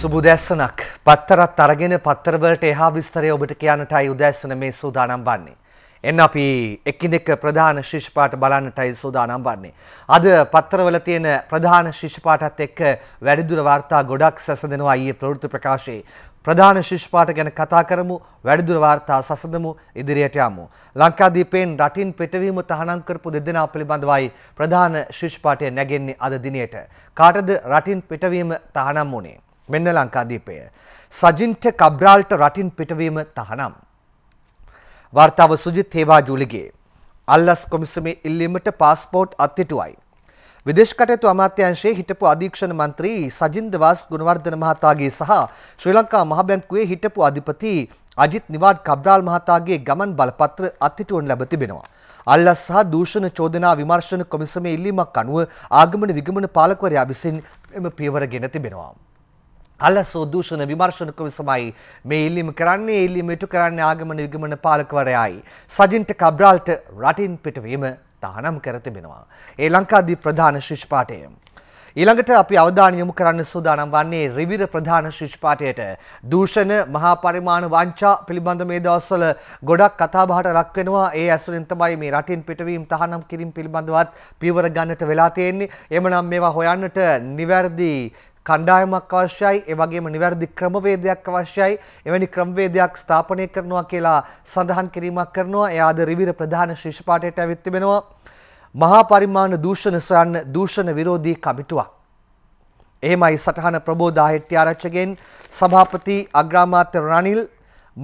සුබ උදැස්සනක් පත්තරත් අරගෙන පත්තරවලට එහා විස්තරය ඔබට කියන්නටයි උදැස්සන මේ සූදානම් වන්නේ. එන්න අපි එකින් එක ප්‍රධාන ශිෂ්පාට බලන්නටයි සූදානම් වන්නේ. අද පත්තරවල තියෙන ප්‍රධාන ශිෂ්පාටත් එක්ක වැඩිදුර වාර්තා ගොඩක් සැසඳෙනවා ඊයේ ප්‍රවෘත්ති ප්‍රකාශයේ. ප්‍රධාන ශිෂ්පාට ගැන කතා කරමු වැඩිදුර වාර්තා සසඳමු ඉදිරියට යමු. ලංකාදීපයෙන් රටින් පිටවීම තහනම් කරපු දෙදෙනා පිළිබඳවයි ප්‍රධාන ශිෂ්පාටය නැගෙන්නේ අද දිනේට. කාටද රටින් පිටවීම තහනම් වුණේ? මෙන්න ලංකාදීපය. සජින්ට කබ්්‍රාල්ට රටින් පිටවීම තහනම්. වර්තාව සුජිත් හේවා ජූලිගේ. අල්ලස් කොමිසමේ ඉල්ලීමට පාස්පෝට් අත්තිටුවයි. විදේශකටයතු අමාත්‍යංශයේ හිටපු අධීක්ෂණ මන්ත්‍රී සජින්දවාස් ගුණවර්ධන මහතාගේ සහ ශ්‍රී ලංකා මහබැංකුවේ හිටපු අධිපති අජිත් නිවාඩ් කබ්රාල් මහතාගේ ගමන් බලපත්‍ර අත්හිටුවන ලැබ තිබෙනවා. අල්ලස් සහ දූෂණ චෝදනා විමර්ශන කොමිසමේ ඉල්ලීමක් අනුව ආගමන විගමන පාලකවරයා විසින් එම පියවර ගෙන තිබෙනවා. අලසෝ දූෂණ විමර්ශන කොමිසමයි මේ ඉල්ලීම කරන්නේ ඉල්ලීම ඉටු කරන්නේ ආගමන විගමන පාලකවරයයි. සජින්ට කබ්‍රාල්ට රටින් පිටවීම තහනම් කර තිබෙනවා. ඒ ලංකාදී ප්‍රධාන ශිෂ්පාටය. ඊළඟට අපි අවධානය යොමු කරන්න සූදානම් වන්නේ රිවිර ප්‍රධාන ශිෂ්පාටයට දූෂණ මහා පරිමාණ වංචා පිළිබඳ මේ දවස්වල ගොඩක් කතාබහට ලක් වෙනවා ඒ ඇසුරෙන් තමයි මේ රටින් පිටවීම තහනම් කිරීම පිළිබඳවත් පියවර ගන්නට වෙලා තියෙන්නේ එමනම් මේවා හොයන්නට නිවැරදි කණ්ඩායමක් අවශ්‍යයි ඒ වගේම නිවැරදි ක්‍රමවේදයක් අවශ්‍යයි එවැනි ක්‍රමවේදයක් ස්ථාපනය කරනවා කියලා සඳහන් කිරීමක් කරනවා එයාද රිවිර ප්‍රධාන ශිෂ්‍ය පාඨයට ඇවිත් තිබෙනවා මහා පරිමාණ දූෂණ සොයන්න දූෂණ විරෝධී කමිටුවක් එහෙමයි සටහන ප්‍රබෝධ ආහෙට්ටිආරච්චිගෙන් සභාපති අග්‍රාමාත්‍ය රනිල්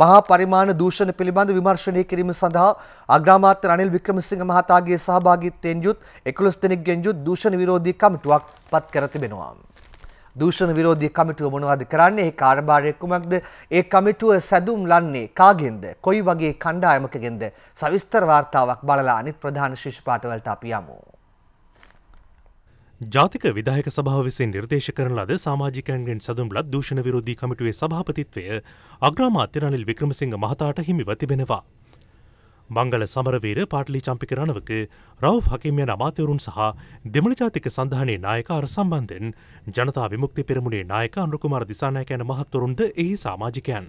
මහා පරිමාණ දූෂණ පිළිබඳ විමර්ශනය කිරීම සඳහා අග්‍රාමාත්‍ය රනිල් වික්‍රමසිංහ මහතාගේ සහභාගීත්වයෙන් යුත් 11 දෙනෙක්ගෙන් යුත් දූෂණ විරෝධී කමිටුවක් පත් කර තිබෙනවා දූෂණ විරෝධී කමිටුව මොනවද කරන්නේ? ඒ කාර්යභාරය කුමක්ද? ඒ කමිටුව සැදුම් ලන්නේ කාගෙන්ද? කොයි වගේ කණ්ඩායමකගෙන්ද? සවිස්තර වාර්තාවක් බලලා අනිත් ප්‍රධාන ශිෂ්‍ය පාඨවලට අපි යමු. ජාතික විධායක සභාව විසින් නිර්දේශ කරන ලද සමාජිකයන්ගෙන් සැදුම් ලත් දූෂණ විරෝධී කමිටුවේ සභාපතිත්වය අග්‍රාමාත්‍ය රනිල් වික්‍රමසිංහ මහතාට හිමිව තිබෙනවා. මංගල සමරවීර පාටලි චම්පිකරණවක රව් හකිමයන අමාතවරුන් සහ දෙමළජාතික සඳහනයේ නායකාර සම්බන්ධෙන් ජනතා විමුක්ති පෙරමුණේ නායක අනුකුමාර දිසානායකයන මහත්වරුන්ද එහි සාමාජිකයන්.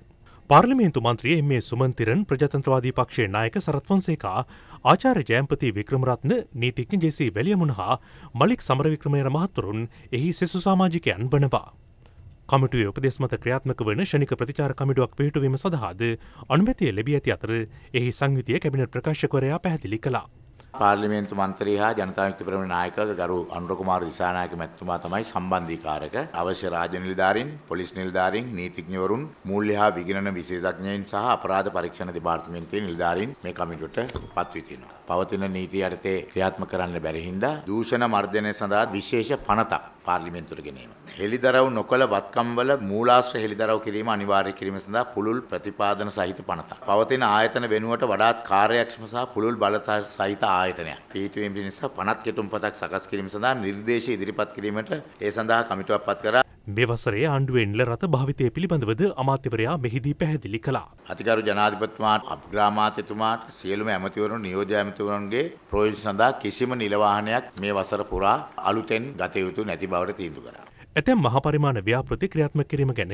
පාර්ලිමේන්තු මන්ත්‍රිය මේ සුමන්තිරන් ප්‍රජතන්ත්‍රවාදී පක්ෂේ නායක සරත්වන්සේකා ආචාර ජයම්පති වික්‍රමරත්න නීතිඥ ජෙසී වැලියමුණ හා මලික් සමරවික්‍රමයන මහත්තුරුන් එහි සෙසු සාමාජිකයන් වනවා. කමිටුවේ උපදෙස් මත ක්‍රියාත්මක වන ෂනික ප්‍රතිචාර කමිටුවක් පිහිටුවීම සඳහාද අනුමැතිය ලැබී ඇති අතර එහි සංයුතිය කැබිනට් ප්‍රකාශකවරයා පැහැදිලි කළා. පාර්ලිමේන්තු මන්ත්‍රී හා ජනතාවක්ති ප්‍රම නායක ගරු අනුරකුමාර දිසානායක මැත්තුමා තමයි සම්බන්ධීකාරක අවශ්‍ය රාජ නිලධාරින් පොලිස් නිලධාරින් නීතිඥවරුන් මූල්‍ය හා විගණන විශේෂඥයින් සහ අපරාධ පරීක්ෂණ දෙපාර්තමේන්තුවේ නිලධාරින් මේ කමිටුවට පත්වී තියෙනවා. පවතින නීති යටතේ ක්‍රියාත්මක කරන්න බැරි හින්දා දූෂණ මර්ධනය සඳහා විශේෂ පනතක් පාර්ලිමේන්තුවට ගෙනීම. හෙළිදරව් නොකළ වත්කම්වල මූලාශ්‍ර හෙළිදරව් කිරීම අනිවාර්ය කිරීම සඳහා පුළුල් ප්‍රතිපාදන සහිත පනතක්. පවතින ආයතන වෙනුවට වඩාත් කාර්යක්ෂම සහ පුළුල් බලතා සහිත ආයතනයක්. පිටුවීම් නිසා පනත් කෙටුම්පතක් සකස් කිරීම සඳහා නිර්දේශ ඉදිරිපත් කිරීමට ඒ සඳහා කමිටුවක් පත් කරා මෙවසරේ ආණ්ඩුවෙන්ල රථ භාවිතය පිළිබඳවද අමාත්‍යවරයා මෙහිදී පැහැදිලි කළා. අතිකරු ජනාධිපතිතුමාට අපග්‍රාමාත්‍යතුමාට සියලුම ඇමතිවරුන් නියෝජ්‍ය ඇමතිවරුන්ගේ ප්‍රයෝජන සඳහා කිසිම නිලවාහනයක් මේ වසර පුරා අලුතෙන් ගත යුතු නැති බවට තීන්දුව කරා. ඇතැම් මහපරිමාණ ව්‍යාපෘති ක්‍රියාත්ම කිරීම ගැන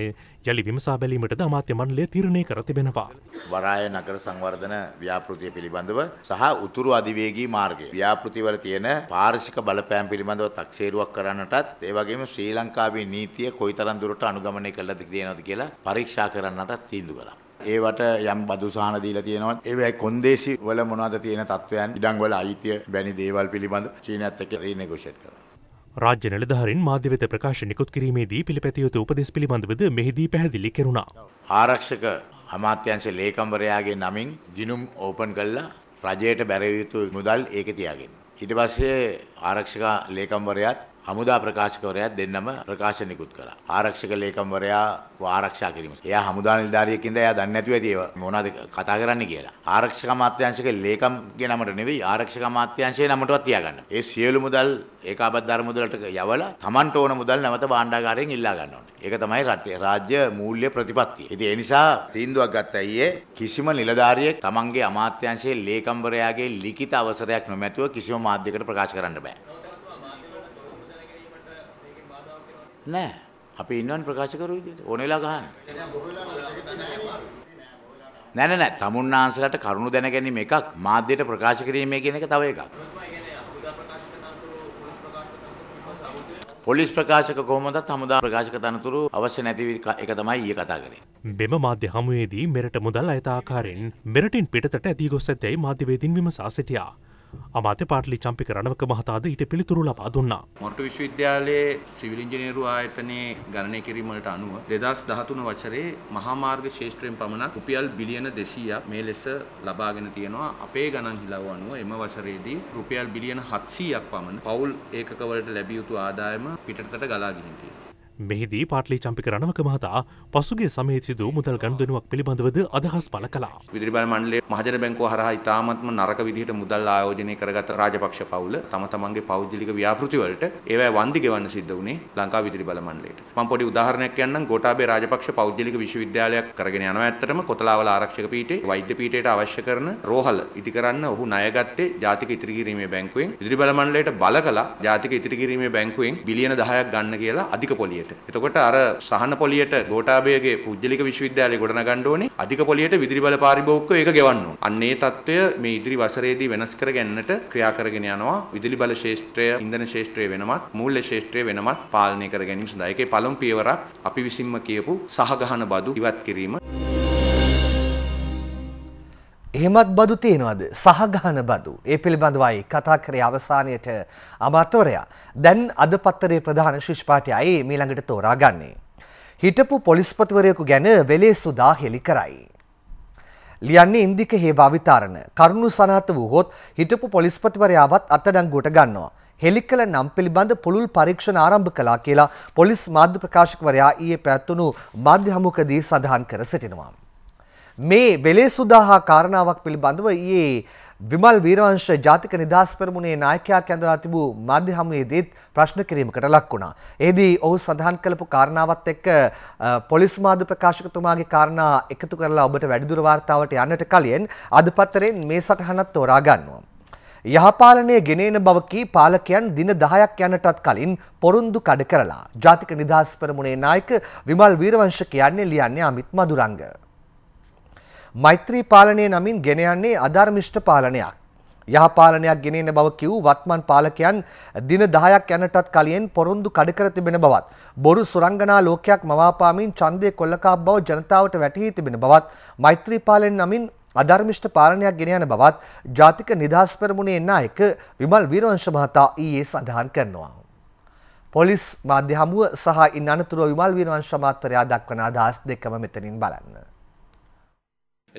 යළි විමසා බැලීමට අමාත්‍ය මණ්ඩලය තීරණය කර තිබෙනවා. වරාය නගර සංවර්ධන ව්‍යාපෘතිය පිළිබඳව සහ උතුරු අධිවේගී මාර්ගය. ව්‍යාපෘතිවල තියෙන පාර්ශික බලපෑම් පිළිබඳව තක්සේරුවක් කරන්නටත් ඒ වගේම ශ්‍රී ලංකාවේ නීතිය කොයිතරම් දුරට අනුගමනය කරලාද කියනවද කියලා පරීක්ෂා කරන්නටත් තීන්දුව කරා. ඒවට යම් බදුසාහන දීලා තියෙනවා. ඒවයි කොන්දේසි වල මොනවද තියෙන තත්වයන් ඉඩම් වල අයිතිය වැනි දේවල් පිළිබඳ චීනත් එක්ක රීනෙගෝෂিয়েට් කරනවා. රාජ්‍ය නිලධහරින් මාධ්‍ය වෙත ප්‍රකාශ නිකුත් කිරීමේදී පිළිපැතියුතු උපදෙස් පිළිබඳවද මෙහිදී පැහැදිලි කෙරුණා. ආරක්ෂක අමාත්‍යංශ ලේකම්වරයාගේ නමින් ගිනුම් ඕපන් කල්ලා රජයට බැරයුතු මුදල් ඒක තියාගෙන. ඉට පස්සේ ආරක්ෂක ලේකම්වරයාත් හමුදා ප්‍රකාශකවරයාත් දෙන්නම ප්‍රකාශ නිකුත් කළා. ආරක්ෂක ලේකම්වරයා ආරක්ෂා කිරීම. එයා හමුදා නිලධාරියෙක්ින්ද එයා දන්නේ නැතුව ඇති ඒව මොනවද කතා කරන්නේ කියලා. ආරක්ෂක අමාත්‍යාංශක ලේකම්ගේ නමට නෙවෙයි ආරක්ෂක අමාත්‍යාංශයේ නමටවත් තියාගන්න. ඒ සියලු මුදල් ඒකාබද්ධාර මුදලට යවලා Tamanට ඕන මුදල් නැවත භාණ්ඩාගාරයෙන් ඉල්ලා ගන්න ඕනේ. ඒක තමයි රටේ රාජ්‍ය මූල්‍ය ප්‍රතිපත්තිය. ඉතින් ඒ නිසා තීන්දුවක් ගත්ත අයියේ කිසිම නිලධාරියෙක් Tamanගේ අමාත්‍යාංශයේ ලේකම්වරයාගේ ලිඛිත අවසරයක් නොමැතිව කිසිම මාධ්‍යයකට ප්‍රකාශ කරන්න බෑ. නෑ. අපි ඉන්නවනේ ප්‍රකාශ කරු විදියට. ඕන වෙලා ගහන්න. නෑ නෑ නෑ. තමුන්නාන්සලට කරුණු දැන ගැනීම එකක්, මාධ්‍යයට ප්‍රකාශ කිරීම කියන එක තව එකක්. පොලිස් ප්‍රකාශක කොහොමදත් හමුදා ප්‍රකාශක තනතුරු අවශ්‍ය නැති එක තමයි ඊය කතා කරේ. මෙම මාධ්‍ය හමුවේදී මෙරට මුදල් අයත ආකාරයෙන් මෙරටින් පිටතට ඇදී ගොස් ඇතැයි මාධ්‍යවේදීන් විමසා සිටියා. අමාත්‍ය පාටලි චම්පික රණවක මහතාද ඊට පිළිතුරු ලබා දුන්නා. මොරටු විශ්වවිද්‍යාලයේ සිවිල් ඉංජිනේරු ආයතනයේ ගණනය කිරීමට අනුව 2013 වසරේ මහා මාර්ග ශේෂ්ත්‍රයෙන් පමණක් රුපියල් බිලියන 200ක් මේ ලෙස ලබාගෙන තියෙනවා. අපේ ගණන් හිලව අනුව එම වසරේදී රුපියල් බිලියන 700ක් පමණ පවුල් ඒකකවලට ලැබිය යුතු ආදායම පිටතට ගලා ගිහින් තියෙනවා. මෙහිදී පාටලි චම්පික රණවක මහතා පසුගේ සමේ සිදු මුදල් ගණුදනුවක් පිළිබඳවද අදහස් පළ කළා. විදිරිබල මණ්ඩලයේ මහජන බැංකුව හරහා ඉතාමත්ම නරක විදිහට මුදල් ආයෝජනය කරගත් රාජපක්ෂ පවුල තම තමන්ගේ පෞද්ගලික ව්‍යාපෘති වලට ඒවැ වන්දි ගෙවන්න සිද්ධ වුණේ ලංකා විදිරිබල මණ්ඩලයට. මම පොඩි උදාහරණයක් කියන්නම් ගෝඨාභය රාජපක්ෂ පෞද්ගලික විශ්වවිද්‍යාලයක් කරගෙන යනවා ඇත්තටම කොතලාවල ආරක්ෂක පීඨේ වෛද්‍ය පීඨයට අවශ්‍ය කරන රෝහල ඉදි කරන්න ඔහු ණය ගත්තේ ජාතික ඉතිරි කිරීමේ බැංකුවෙන්. විදිරිබල මණ්ඩලයට බල කළා ජාතික ඉතිරි කිරීමේ බැංකුවෙන් බිලියන 10ක් ගන්න කියලා අධික පොලිය පොලියට. එතකොට අර සහන පොලියට ගෝඨාභයගේ පුජ්‍යලික විශ්වවිද්‍යාලය ගොඩනගන්න ඕනේ. අධික පොලියට විදුලි බල පාරිභෝගිකව ඒක ගෙවන්න ඕනේ. අන්න ඒ తত্ত্বය මේ ඉදිරි වසරේදී වෙනස් කර ගැනීමට ක්‍රියා කරගෙන යනවා. විදුලි බල ශේෂ්ත්‍රය, ඉන්ධන ශේෂ්ත්‍රය වෙනමත්, මූල්‍ය ශේෂ්ත්‍රය වෙනමත් පාලනය කර ගැනීම සඳහා. ඒකේ පළමු පියවරක් අපි විසින්ම කියපු සහගහන බදු ඉවත් කිරීම. එහෙමත් බදු තියෙනවද සහගහන බදු ඒ පිළිබඳවයි කතා කරේ අවසානයට අමාත්‍යවරයා දැන් අද පත්තරේ ප්‍රධාන ශිෂ්පාටයයි මීළඟට තෝරා ගන්නේ හිටපු පොලිස්පතිවරයෙකු ගැන වෙලේ සුදා හෙළි කරයි ලියන්නේ ඉන්දික හේ භාවිතාරණ කරුණු සනාත වූ හොත් හිටපු පොලිස්පතිවරයාවත් අත්අඩංගුවට ගන්නවා හෙළි කළ නම් පිළිබඳ පුළුල් පරීක්ෂණ ආරම්භ කළා කියලා පොලිස් මාධ්‍ය ප්‍රකාශකවරයා ඊයේ පැවැත්වුණු මාධ්‍ය හමුවකදී සඳහන් කර සිටිනවා මේ වෙලේ සුදාහා කාරණාවක් පිළිබඳව ඊයේ විමල් වීරවංශ ජාතික නිදහස් පෙරමුණේ නායකයා කැඳවා තිබූ මාධ්‍ය හමුවේදීත් ප්‍රශ්න කිරීමකට ලක් වුණා. එෙහිදී ඔහු සඳහන් කළපු කාරණාවත් එක්ක පොලිස් මාධ්‍ය ප්‍රකාශකතුමාගේ කාරණා එකතු කරලා ඔබට වැඩිදුර වාර්තාවට යන්නට කලින් අද පත්තරෙන් මේ සටහනත් තෝරා ගන්නවා. යහපාලනය ගෙනෙන බවකි පාලකයන් දින දහයක් යනටත් කලින් පොරුන්දු කඩ කරලා ජාතික නිදහස් පෙරමුණේ නායක විමල් වීරවංශ කියන්නේ ලියන්නේ අමිත් මදුරංග. මෛත්‍රී පාලනය නමින් ගෙන යන්නේ අධර්මිෂ්ඨ පාලනයක්. යහපාලනයක් ගෙනෙන බව කිව් වත්මන් පාලකයන් දින 10ක් යනටත් කලින් පොරොන්දු කඩ කර තිබෙන බවත් බොරු සුරංගනා ලෝකයක් මවාපාමින් ඡන්දේ කොල්ලකා බව ජනතාවට වැටහි තිබෙන බවත් මෛත්‍රී පාලන නමින් අධර්මිෂ්ඨ පාලනයක් ගෙන යන බවත් ජාතික නිදහස් පෙරමුණේ නායක විමල් වීරවංශ මහතා ඊයේ සඳහන් කරනවා. පොලිස් මාධ්‍ය හමුව සහ ඉන් අනතුරුව විමල් වීරවංශ මාත්‍රයා දක්වන අදහස් දෙකම මෙතනින් බලන්න.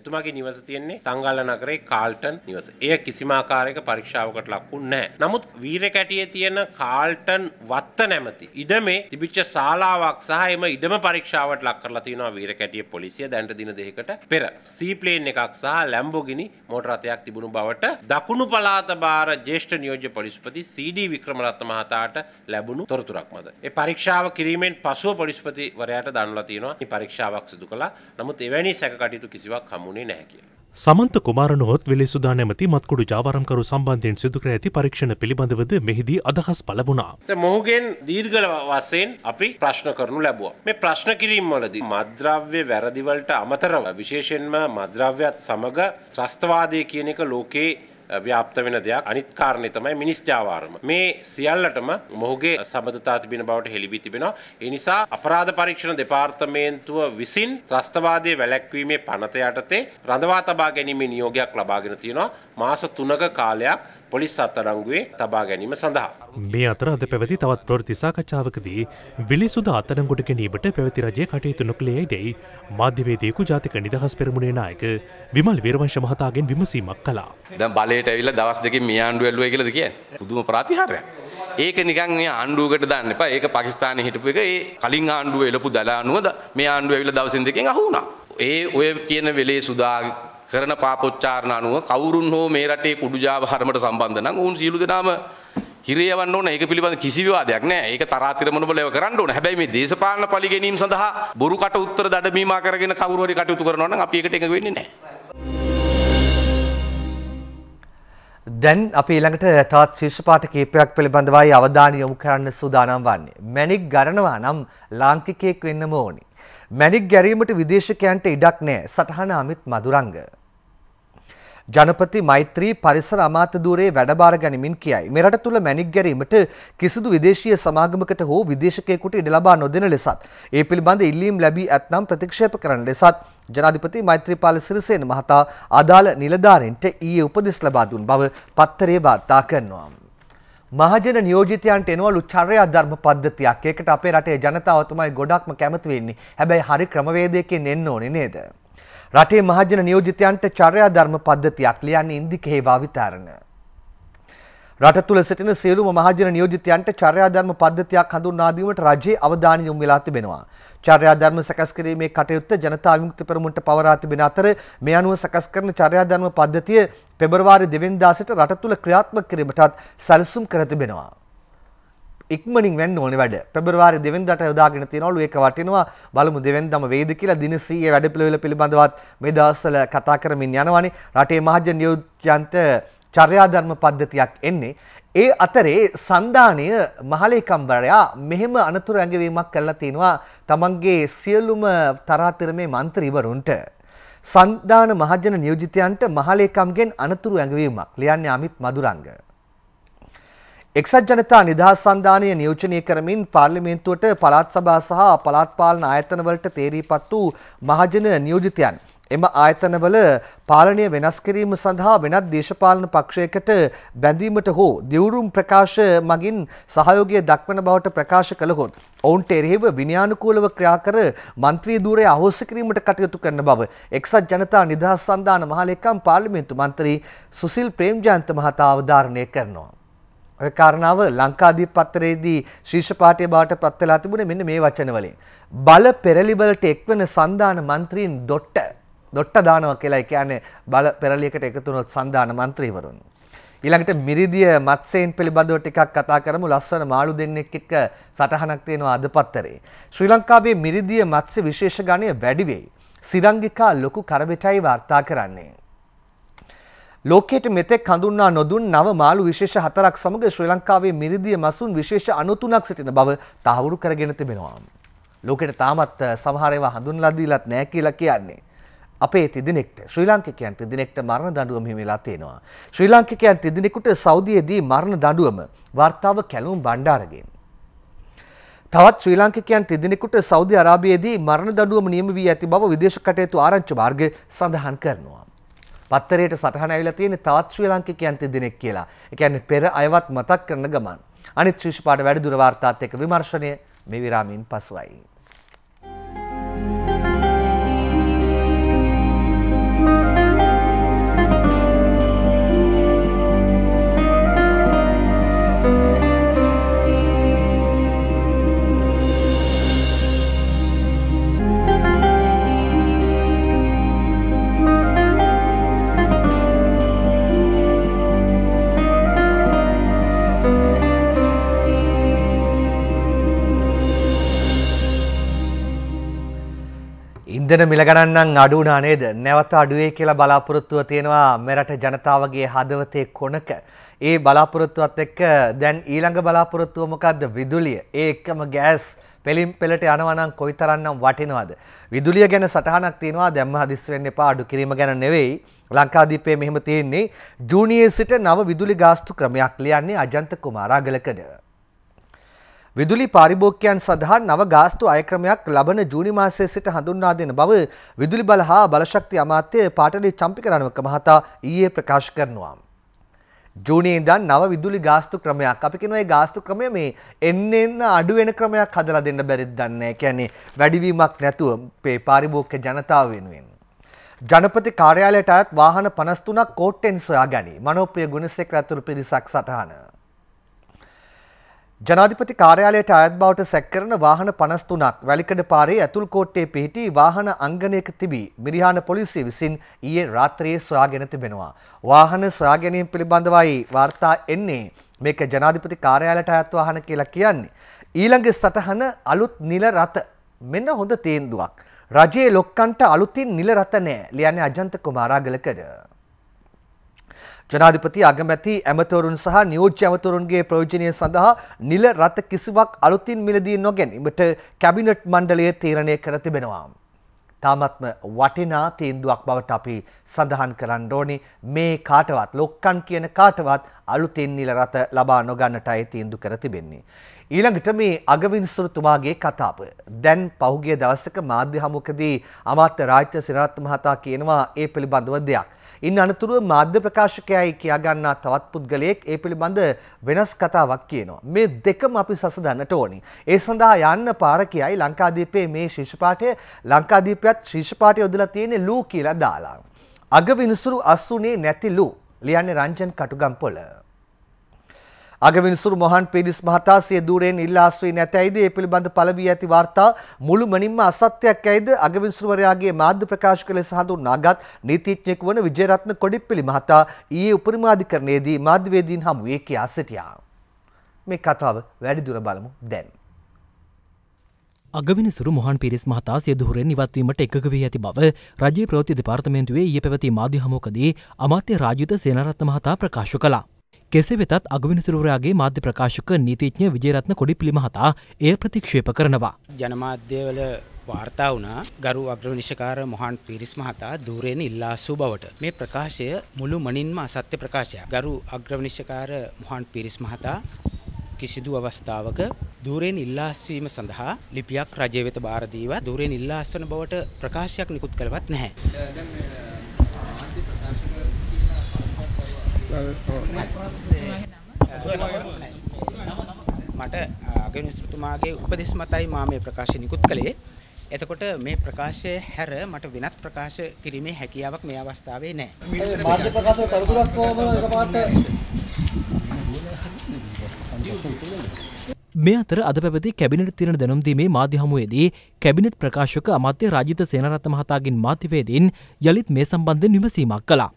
එතුමාගේ නිවස තියෙන්නේ තංගල්ල නගරේ කාල්ටන් නිවස. එය කිසිමාකාරයක පරීක්ෂාවකට ලක්ුණ නැහැ. නමුත් වීරකැටියේ තියෙන කාල්ටන් වත්ත නැමැති ඉඩමේ තිබිච්ච ශාලාවක් සහ එම ඉඩම පරීක්ෂාවට ලක් කරලා තියෙනවා වීරකැටිය පොලිසිය දැනට දින දෙකකට පෙර. සීප්ලේන් එකක් සහ ලැම්බෝගිනි මෝටර රථයක් තිබුණු බවට දකුණු පළාත බාර ජ්‍යෙෂ්ඨ නියෝජ්‍ය පොලිස්පති සීඩී වික්‍රමරත්න මහතාට ලැබුණු තොරතුරක් මත. ඒ පරීක්ෂාව කිරීමෙන් පසුව පොලිස්පතිවරයාට දන්වලා තියෙනවා මේ පරීක්ෂාවක් සිදු කළා. නමුත් එවැනි සැක කටයුතු කිසිවක් හමු හමුුණේ නැහැ කියලා. සමන්ත කුමාරනොත් වෙලෙසුදා නැමති මත්කුඩු ජාවරම්කරු සම්බන්ධයෙන් සිදුකර ඇති පරීක්ෂණ පිළිබඳවද මෙහිදී අදහස් පල වුණා. මොහුගෙන් දීර්ගල වසයෙන් අපි ප්‍රශ්න කරනු ලැබුව. මේ ප්‍රශ්න කිරීම් වලදී මද්‍රව්‍ය වැරදිවලට අමතරව විශේෂෙන්ම මද්‍රව්‍යත් සමඟ ත්‍රස්තවාදය කියන එක ලෝකයේ ව්‍යාප්ත වෙන දෙයක් අනිත් කාරණය තමයි මිනිස් ජාවාරම. මේ සියල්ලටම මොහුගේ සබඳතා තිබෙන බවට හෙළිබී තිබෙනවා. ඒ නිසා අපරාධ පරීක්ෂණ දෙපාර්තමේන්තුව විසින් ත්‍රස්තවාදයේ වැළැක්වීමේ පනත යටතේ රඳවා තබා ගැනීමේ නියෝගයක් ලබාගෙන තියෙනවා. මාස 3ක කාලයක් පොලිස් අත්තරංගුවේ තබා ගැනීම සඳහා. මේ අතර අද පැවති තවත් ප්‍රෘති සාකච්ඡාවකදී විලිසුද අත්තරංගුට ගැනීමට පැවති රජය කටයුතු නොකළේ දැයි මාධ්‍යවේදයකු ජාතික නිදහස් පෙරමුණේ නායක විමල් වේරවංශ මහතාගෙන් විමසීමක් කළා. දැන් බලයට ඇවිල්ලා දවස් දෙකකින් මේ ආණ්ඩුව ඇල්ලුවයි කියලාද කියන්නේ? පුදුම ප්‍රතිහාරයක්. ඒක නිකන් මේ ආණ්ඩුවකට දාන්න එපා. ඒක පාකිස්තානයේ හිටපු එක ඒ කලින් ආණ්ඩුව එළපු දලානුව මේ ආණ්ඩුව ඇවිල්ලා දවසින් දෙකෙන් අහු වුණා. ඒ ඔය කියන වෙලේ සුදා කරන පාපොච්චාරණ අනුව කවුරුන් හෝ මේ රටේ කුඩු ජාව හරමට සම්බන්ධ නම් උන් සියලු දෙනාම හිරියවන්න ඕන ඒක පිළිබඳ කිසි විවාදයක් නැහැ. ඒක තරාතිර මොනබලව කරන්න ඕන. හැබැයි මේ දේශපාලන පලි ගැනීම සඳහා බොරු කට උත්තර දඩමීමා කරගෙන කවුරු හරි කටයුතු කරනවා නම් අපි ඒකට එකඟ වෙන්නේ නැහැ. දැන් අපි ඊළඟට තවත් ශිෂ්‍යපාට කීපයක් පිළිබඳවයි අවධානය යොමු කරන්න සූදානම් වන්නේ. මැණික් ගරනවා නම් ලාංකිකයෙක් වෙන්නම ඕනි. මැණික් ගැරීමට විදේශිකයන්ට ඉඩක් නැහැ. සටහන අමිත් මදුරංග. ජනපති මෛත්‍රී පරිසර අමාත්‍ය ධූරයේ වැඩබාර ගැනීමෙන් කියයි. මෙරට තුල මැණික් ගැරීමට කිසිදු විදේශීය සමාගමකට හෝ විදේශකයෙකුට ඉඩ ලබා නොදෙන ලෙසත් ඒ පිළිබඳ ඉල්ලීම් ලැබී ඇතනම් ප්‍රතික්ෂේප කරන ලෙසත් ජනාධිපති මෛත්‍රීපාල සිරිසේන මහතා අදාළ නිලධාරීන්ට ඊයේ උපදෙස් ලබා දුන් බව පත්තරේ වාර්තා කරනවා. මහජන නියෝජිතයන්ට එනවලු චර්යා ධර්ම පද්ධතියක්. ඒකට අපේ රටේ ජනතාව තමයි ගොඩක්ම කැමති වෙන්නේ. හැබැයි හරි ක්‍රමවේදයකින් එන්න ඕනේ නේද? රටේ මහජන නියෝජිතයන්ට චර්යාධර්ම පද්ධතියක් ලියන්නේ ඉන්දිකෙහි භාවිතාරණ. රට තුළ සිටින සියලුම මහජන නියෝජිතයන්ට චර්යාධර්ම පද්ධතියක් හඳුන්වා දීමට රජයේ අවධානය යොමු වෙලා තිබෙනවා. චර්යාධර්ම සකස් කිරීමේ කටයුත්ත ජනතා විමුක්ති පෙරමුණට පවරා තිබෙන අතර මේ අනුව සකස් කරන චර්යාධර්ම පද්ධතිය පෙබරවාරි 2 වෙනිදා සිට රට තුළ ක්‍රියාත්මක කිරීමටත් සැලසුම් කර තිබෙනවා. ඉක්මනින් වෙන්න ඕනේ වැඩ. පෙබරවාරි දෙවෙනිදාට යොදාගෙන තියනවලු ඒක වටිනවා. බලමු දෙවෙනිදම වේද කියලා දිනශ්‍රීයේ වැඩපිළිවෙල පිළිබඳවත් මේ දවස්වල කතා කරමින් යනවනේ. රටේ මහජන නියෝජ්‍යන්ත චර්යාධර්ම පද්ධතියක් එන්නේ. ඒ අතරේ සන්ධානය මහලේකම්වරයා මෙහෙම අනතුරු ඇඟවීමක් කරලා තිනවා තමන්ගේ සියලුම තරාතිරමේ മന്ത്രിවරුන්ට. සන්ධාන මහජන නියෝජිතයන්ට මහලේකම්ගෙන් අනතුරු ඇඟවීමක් ලියන්නේ අමිත් මදුරංග. එක්සත් ජනතා නිදහස් සන්ධානය නියෝජනය කරමින් පාර්ලිමේන්තුවට පළාත් සභා සහ පළාත් පාලන ආයතනවලට තේරීපත් වූ මහජන නියෝජිතයන් එම ආයතනවල පාලනය වෙනස් කිරීම සඳහා වෙනත් දේශපාලන පක්ෂයකට බැඳීමට හෝ දිවුරුම් ප්‍රකාශ මගින් සහයෝගය දක්වන බවට ප්‍රකාශ කළහොත් ඔවුන්ට එරෙහිව විනයානුකූලව ක්‍රියා කර මන්ත්‍රී ධූරය අහෝසි කිරීමට කටයුතු කරන බව එක්සත් ජනතා නිදහස් සන්ධාන මහලේකම් පාර්ලිමේන්තු මන්ත්‍රී සුසිල් ප්‍රේම්ජයන්ත මහතා අවධාරණය කරනවා. ඔය කාරණාව ලංකාදීප පත්‍රයේදී ශීර්ෂ පාඨය බවට පත් වෙලා තිබුණේ මෙන්න මේ වචන වලින්. බල පෙරලි වලට එක්වන සන්දාන മന്ത്രීන් ඩොට්ට ඩොට්ට දානවා කියලා ඒ කියන්නේ බල පෙරලියකට එකතු වුණොත් සන්දාන മന്ത്രിවරුන්. ඊළඟට මිරිදිය මත්සෙයින් පිළිබඳව ටිකක් කතා කරමු. ලස්සන මාළු දෙන්නෙක් එක්ක සටහනක් තියෙනවා අද පත්තරේ. ශ්‍රී ලංකාවේ මිරිදිය මත්ස්‍ය විශේෂ ගණය වැඩි වෙයි. සිරංගිකා ලොකු කරබෙටයි වාර්තා කරන්නේ. ලෝකයට මෙතෙක් හඳුන්වා නොදුන් නව මාළු විශේෂ හතරක් සමග ශ්‍රී ලංකාවේ මිරිදිය මසුන් විශේෂ 93ක් සිටින බව තහවුරු කරගෙන තිබෙනවා. ලෝකෙට තාමත් සමහර ඒවා හඳුන්ලා දීලත් නැහැ කියලා කියන්නේ. අපේ තිදිනෙක්ට ශ්‍රී ලාංකිකයන් තිදිනෙක්ට මරණ දඬුවම හිමිලා තියෙනවා. ශ්‍රී ලාංකිකයන් තිදිනෙකුට සෞදියේදී මරණ දඬුවම වාර්තාව කැලුම් බණ්ඩාරගෙන්. තවත් ශ්‍රී ලාංකිකයන් තිදිනෙකුට සෞදි අරාබියේදී මරණ දඬුවම නියම වී ඇති බව විදේශ කටයුතු ආරංචි මාර්ගය සඳහන් කරනවා. පත්තරයට සටහන ඇවිල්ලා තියෙන්නේ තවත් ශ්‍රී ලංකිකයන් 30 දෙනෙක් කියලා. ඒ කියන්නේ පෙර අයවත් මතක් කරන ගමන්. අනිත් ශිෂ්‍යපාට වැඩිදුර වාර්තාත් එක්ක විමර්ශනය මේ විරාමයෙන් පසුයි. ඉන්දන මිලගණන්නන් අඩුනා නේද නැවත අඩුවේ කියලා බලාපොරොත්තුව තියෙනවා මෙරට ජනතාවගේ හදවතේ කොනක. ඒ බලාපොරොත්තුවත් එක්ක දැන් ඊළඟ බලාපොරොත්තුව මොකක්ද විදුලිය. ඒ එක්කම ගෑස් පෙලින් පෙළට යනවනම් කොයිතරම්නම් වටිනවද? විදුලිය ගැන සටහනක් තියෙනවා දැම්ම හදිස්සි වෙන්න එපා අඩු කිරීම ගැන නෙවෙයි. ලංකාදීපයේ මෙහෙම තියෙන්නේ ජූනියේ සිට නව විදුලි ගාස්තු ක්‍රමයක් ලියන්නේ අජන්ත කුමාරාගලකඩ. විදුලි පාරිභෝගිකයන් සඳහා නව ගාස්තු අයක්‍රමයක් ලබන ජූනි මාසයේ සිට හඳුන්වා දෙන බව විදුලි බල හා බලශක්ති අමාත්‍ය පාටලි චම්පික රණවක මහතා ඊයේ ප්‍රකාශ කරනවා. ජූනියේ ඉඳන් නව විදුලි ගාස්තු ක්‍රමයක් අපි කියනවා ඒ ගාස්තු ක්‍රමය මේ එන්න එන්න අඩු වෙන ක්‍රමයක් හදලා දෙන්න බැරිද දන්නේ නැහැ. කියන්නේ වැඩිවීමක් නැතුව මේ පාරිභෝගික ජනතාව වෙනුවෙන් ජනපති කාර්යාලයට අයත් වාහන 53ක් කෝට්ටෙන් සොයා ගැනීම මනෝප්‍රිය ගුණසේකර ඇතුළු පිරිසක් සටහන ජනාධිපති කාර්යාලයට අයත් බවට සැක්කරන වාහන 53ක් වැලිකඩ පාරේ ඇතුල් කෝට්ටේ පිහිටි වාහන අංගණයක තිබී මිරිහාන පොලිසිය විසින් ඊයේ රාත්‍රියේ සොයාගෙන තිබෙනවා. වාහන සොයා ගැනීම පිළිබඳවයි වාර්තා එන්නේ. මේක ජනාධිපති කාර්යාලයට අයත් වාහන කියලා කියන්නේ. ඊළඟ සටහන අලුත් නිල රත. මෙන්න හොඳ තේන්දුවක්. රජයේ ලොක්කන්ට අලුතින් නිල රත නෑ. ලියන්නේ අජන්ත කුමාරාගලකඩ. ජනාධිපති අගමැති ඇමතවරුන් සහ නියෝජ්‍ය ඇමතවරුන්ගේ ප්‍රයෝජනය සඳහා නිල රථ කිසිවක් අලුතින් මිලදී නොගැනීමට කැබිනට් මණ්ඩලය තීරණය කර තිබෙනවා. තාමත්ම වටිනා තීන්දුවක් බවට අපි සඳහන් කරන්න ඕනි මේ කාටවත් ලොක්කන් කියන කාටවත් අලුතින් නිල රථ ලබා නොගන්නටයි තීන්දු කර තිබෙන්නේ. ඊළඟට මේ අගවිනිසුරුතුමාගේ කතාව. දැන් පහුගිය දවසක මාධ්‍ය හමුවකදී අමාත්‍ය රාජ්‍ය සිරත් මහතා කියනවා ඒ පිළිබඳව දෙයක්. ඉන් අනතුරුව මාධ්‍ය ප්‍රකාශකයයි කියා ගන්නා තවත් පුද්ගලයෙක් ඒ පිළිබඳ වෙනස් කතාවක් කියනවා. මේ දෙකම අපි සසඳන්නට ඕනි. ඒ සඳහා යන්න පාර කියයි ලංකාදීපයේ මේ ශිෂ්‍යපාඨය ලංකාදීපයත් ශිෂ්‍යපාඨය යොදලා තියෙන්නේ ලූ කියලා දාලා. අගවිනිසුරු අස්සුනේ නැති ලූ ලියන්නේ රංජන් කටුගම්පොළ. අගවිනිසුරු මොහන් පිරිස් මහතා සිය දූරයෙන් ඉල්ලා ආශ්‍රී නැතැයිද ඒ පිළිබඳ පළවී ඇති වාර්තා මුළු මනින්ම අසත්‍යයක් ඇයිද අගවිනිසුරුවරයාගේ මාධ්‍ය ප්‍රකාශක ලෙස හඳුන්වාගත් නීතිඥයෙකු වන විජයරත්න කොඩිප්පිලි මහතා ඊයේ උපරිමාධිකරණයේදී මාධ්‍යවේදීන් හමු වී කියා සිටියා. මේ කතාව වැඩිදුර බලමු දැන්. අගවිනිසුරු මොහන් පිරිස් මහතා සියදුහරෙන් ඉවත්වීමට එකග වී ඇති බව රජයේ ප්‍රවෘත්ති දෙපාර්තමේන්තුවේ ඊයේ පැවති මාධ්‍ය හමුවකදී අමාත්‍ය රාජිත සේනරත්න මහතා ප්‍රකාශ කළා. කෙසේ වෙතත් අගවිනිසුරුවරයාගේ මාධ්‍ය ප්‍රකාශක නීතිඥ විජේරත්න කොඩි පිළිමහතා එය ප්‍රතික්ෂේප කරනවා. ජනමාධ්‍යවල වාර්තා වුණා ගරු අග්‍රවිනිශ්චකාර මොහන් පිරිස් මහතා ධූරයෙන් ඉල්ලාසු බවට මේ ප්‍රකාශය මුළු මනින්ම අසත්‍ය ප්‍රකාශයක්. ගරු අග්‍රවිනිශ්චකාර මොහන් පිරිස් මහතා කිසිදු අවස්ථාවක ධූරයෙන් ඉල්ලාස්වීම සඳහා ලිපියක් රජය වෙත බාර දීවා ධූරයෙන් ඉල්ලාස්වන බවට ප්‍රකාශයක් නිකුත් කළවත් නැහැ. මට අගනිස්තුතුමාගේ උපදෙස් මතයි මා මේ ප්‍රකාශය නිකුත් කළේ. එතකොට මේ ප්‍රකාශය හැර මට වෙනත් ප්‍රකාශ කිරීමේ හැකියාවක් මේ අවස්ථාවේ නැහැ. මාධ්‍ය ප්‍රකාශ තොරතුරක් කොහොමද එකපාරට මේ අතර අද පැවති කැබිනට් තිරණ දැනුම් දීමේ මාධ්‍ය හමුවේදී කැබිනට් ප්‍රකාශක අමාත්‍ය රාජිත සේනරත්න මහතාගෙන් මාධ්‍යවේදීන් යලිත් මේ සම්බන්ධයෙන් විමසීමක් කළා.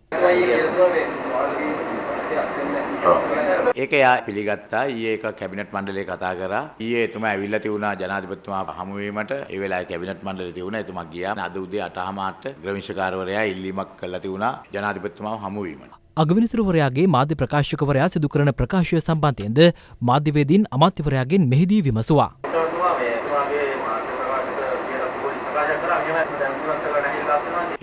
ඒක එයා පිළිගත්තා. ඊයේ එක කැබිනට් මණ්ඩලය කතා කරා. ඊයේ එතුමා ඇවිල්ලා තිබුණා ජනාධිපතිතුමා හමු වීමට. ඒ වෙලාවේ කැබිනට් මණ්ඩලය තිබුණා. එතුමා ගියා. අද උදේ 8:00ට ග්‍රවිෂකාරවරයා ඉල්ලීමක් කළා තිබුණා ජනාධිපතිතුමාව හමු වීමට. අගවිනිසුරුවරයාගේ මාධ්‍ය ප්‍රකාශකවරයා සිදු කරන ප්‍රකාශය සම්බන්ධයෙන්ද මාධ්‍යවේදීන් අමාත්‍යවරයාගෙන් මෙහිදී විමසුවා.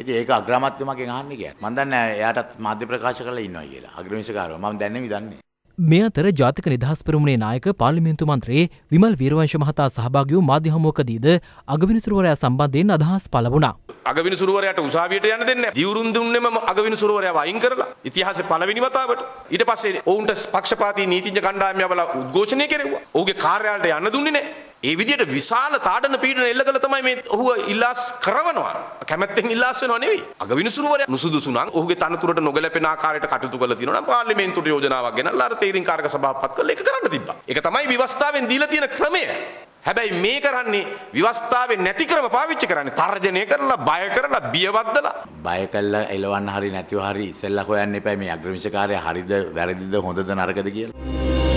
ඉතින් ඒක අග්‍රාමාත්‍යමකින් අහන්නේ කියන්නේ. මම දන්නේ එයාටත් මාධ්‍ය ප්‍රකාශ කරලා ඉන්නවා කියලා. අග්‍රවිනිශ්චයකාරව මම දැන්නේ දන්නේ. මේ අතර ජාතික නිදහස් පෙරමුණේ නායක පාර්ලිමේන්තු මන්ත්‍රී විමල් වීරවංශ මහතා සහභාගී වූ මාධ්‍ය හමුවකදීද අගවිනිසුරුවරයා සම්බන්ධයෙන් අදහස් පළ වුණා. අගවිනිසුරුවරයාට උසාවියට යන්න දෙන්නේ නැහැ. දියුරුම් දුන්නේම අගවිනිසුරුවරයාව අයින් කරලා ඉතිහාසයේ පළවෙනි වතාවට ඊට පස්සේ ඔවුන්ට පක්ෂපාතී නීතිඥ කණ්ඩායමයවලා උද්ඝෝෂණය කෙරෙව්වා. ඔහුගේ කාර්යාලයට යන්න දුන්නේ නැහැ. ඒ විදිහට විශාල තාඩන පීඩන එල්ල කළ තමයි මේ ඔහුව ඉල්ලාස් කරවනවා. කැමැත්තෙන් ඉල්ලාස් වෙනව නෙවෙයි. අගවිනිසුරුවරයා නුසුදුසු නම් ඔහුගේ තනතුරට නොගැලපෙන ආකාරයට කටයුතු කළා තියෙනවා නම් පාර්ලිමේන්තුවට යෝජනාවක් ගෙනල්ලා අර තීරින් කාර්ක සභාවපත් කළා ඒක කරන්න තිබ්බා. ඒක තමයි විවස්ථාවෙන් දීලා තියෙන ක්‍රමය. හැබැයි මේ කරන්නේ විවස්ථාවේ නැති ක්‍රම පාවිච්චි කරන්නේ තර්ජනය කරලා බය කරලා බියවද්දලා බය කරලා එලවන්න හරි නැතිව හරි ඉස්සෙල්ලා හොයන්න එපා මේ අග්‍රවිෂකාරය හරිද වැරදිද හොඳද නරකද කියලා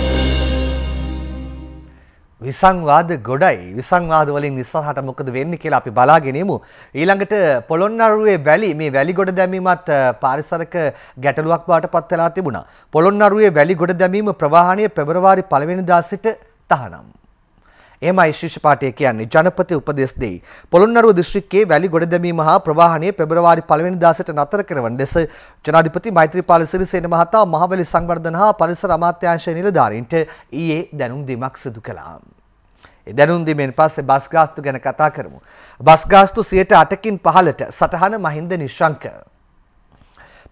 විසංවාද ගොඩයි විසංවාද වලින් ඉස්සරහට මොකද වෙන්නේ කියලා අපි බලාගෙන ඉමු. ඊළඟට පොළොන්නරුවේ වැලි මේ වැලි ගොඩ දැමීමත් පාරිසරික ගැටලුවක් බවට පත් වෙලා තිබුණා. පොළොන්නරුවේ වැලි ගොඩ දැමීම ප්‍රවාහණය පෙබරවාරි 1 වෙනිදා සිට තහනම්. එමයි ශිෂපාටය කියන්නේ ජනපති උපදෙස් දෙයි. පොළොන්නරුව දිස්ත්‍රික්කයේ වැලි ගොඩදැමීම හා ප්‍රවාහනය පෙබරවාරි පළවෙනි දාසට නතර කරවන ලෙස ජනාධිපති මෛත්‍රීපාල සිරිසේන මහතා මහවැලි සංවර්ධන හා පරිසර අමාත්‍යාංශය නිලධාරීන්ට ඊයේ දැනුම් දීමක් සිදු කළා. දැනුම් දීමෙන් පස්සේ බස් ගාස්තු ගැන කතා කරමු. බස් ගාස්තු 8%කින් පහළට සටහන මහින්ද නිශ්ශංක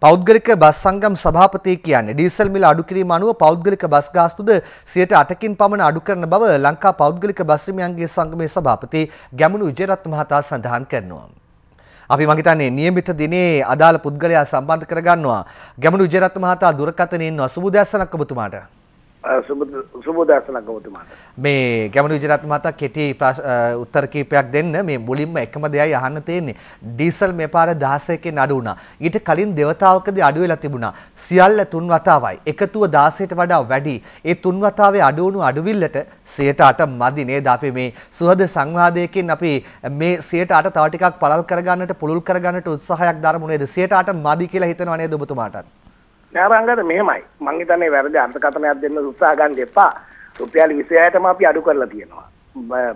පෞද්ගලික බස් සංගම් සභාපති කියන්නේ ඩීසල් මිල අඩු කිරීම අනුව පෞද්ගලික බස් ගාස්තුද 8%කින් පමණ අඩු කරන බව ලංකා පෞද්ගලික බස් හිමියන්ගේ සංගමේ සභාපති ගැමුණු විජේරත්න මහතා සඳහන් කරනවා. අපි මං හිතන්නේ નિયમિત දිනේ අදාළ පුද්ගලයා සම්බන්ධ කරගන්නවා. ගැමුණු විජේරත්න මහතා දුරකථනයෙන් අසුබ දැසනක් ඔබතුමාට. සුබෝදර්ශනක් ගෞතමට. මේ ගැමුණු විජයරත් මහතා කෙටි උත්තර කීපයක් දෙන්න මේ මුලින්ම එකම දෙයයි අහන්න තියෙන්නේ. ඩීසල් මේ පාර 16කින් අඩු වුණා. ඊට කලින් දෙවතාවකදී අඩු වෙලා තිබුණා. සියල්ල තුන් වතාවයි. එකතුව 16ට වඩා වැඩි. ඒ තුන් වතාවේ අඩු වුණු අඩුවිල්ලට 108 මදි නේද අපි මේ සුහද සංවාදයකින් අපි මේ 108 තව ටිකක් පළල් කරගන්නට පුළුල් කරගන්නට උත්සාහයක් දරමු නේද? 108 මදි කියලා හිතනවා නේද ඔබතුමාටත්? නාරංගද මෙහෙමයි මං හිතන්නේ වැරදි අර්ථකථනයක් දෙන්න උත්සාහ ගන්න එපා රුපියල් 26ටම අපි අඩු කරලා තියෙනවා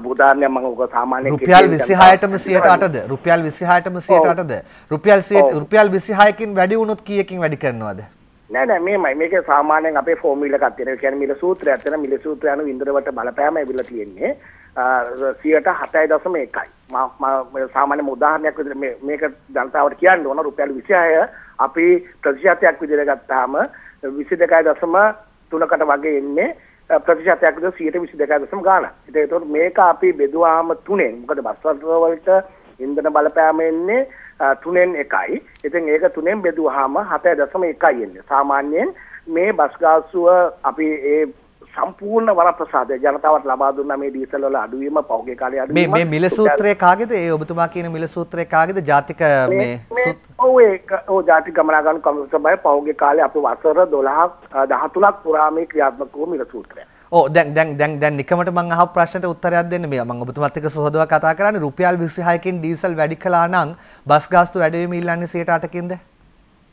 අබුදාරණය මම ඔක සාමාන්‍ය රුපියල් 26ටම 108ද රුපියල් 26ටම 108ද රුපියල් රුපියල් 26කින් වැඩි වුණොත් කීයකින් වැඩි කරනවද නෑ නෑ මේමයි මේක සාමාන්‍යයෙන් අපේ ෆෝමියුලා එකක් තියෙනවා. ඒ කියන්නේ මිල සූත්‍රයක් තියෙනවා. මිල සූත්‍රය අනුව ඉන්ද්‍රවට බලපෑම ලැබිලා තියෙන්නේ 107.1යි. මම සාමාන්‍යම උදාහරණයක් විදිහට මේක ජනතාවට කියන්න ඕන රුපියල් 26 අපි ප්‍රතිශතයක් විදිහට ගත්තාම 22.3 තුනකට වගේ එන්නේ ප්‍රතිශතයක් විදිහට 122.3 ගාණක්. ඉතින් ඒතකොට මේක අපි බෙදුවාම තුනෙන්. මොකද බස් වලට ඉන්ධන බලපෑම එන්නේ තුනෙන් එකයි. ඉතින් ඒක තුනෙන් බෙදුවාම 7.1යි එන්නේ. සාමාන්‍යයෙන් මේ බස් ගාස්තුව අපි ඒ සම්පූර්ණ වරප්‍රසාදය ජනතාවට ලබා දුන්නා මේ ඩීසල් වල අඩුවීම පෞගේ කාලේ අඩුවීම මේ මේ මිල සූත්‍රය කාගේද ඒ ඔබතුමා කියන මිල සූත්‍රය කාගේද ජාතික මේ ඔව් ඒක ඔව් ජාතික ගමනාගමන කොමිසම සභාවේ පෞගේ කාලේ අපි වසර 12ක් 13ක් පුරා මේ ක්‍රියාත්මක වූ මිල සූත්‍රය ඕ දැන් දැන් දැන් දැන් නිකමට මං අහපු ප්‍රශ්නට උත්තරයක් දෙන්න මේ මං ඔබතුමත් එක්ක සහෝදරව කතා කරන්නේ රුපියල් 26කින් ඩීසල් වැඩි කළා නම් බස් ගාස්තු වැඩි වීම ඉල්ලන්නේ 108කින්ද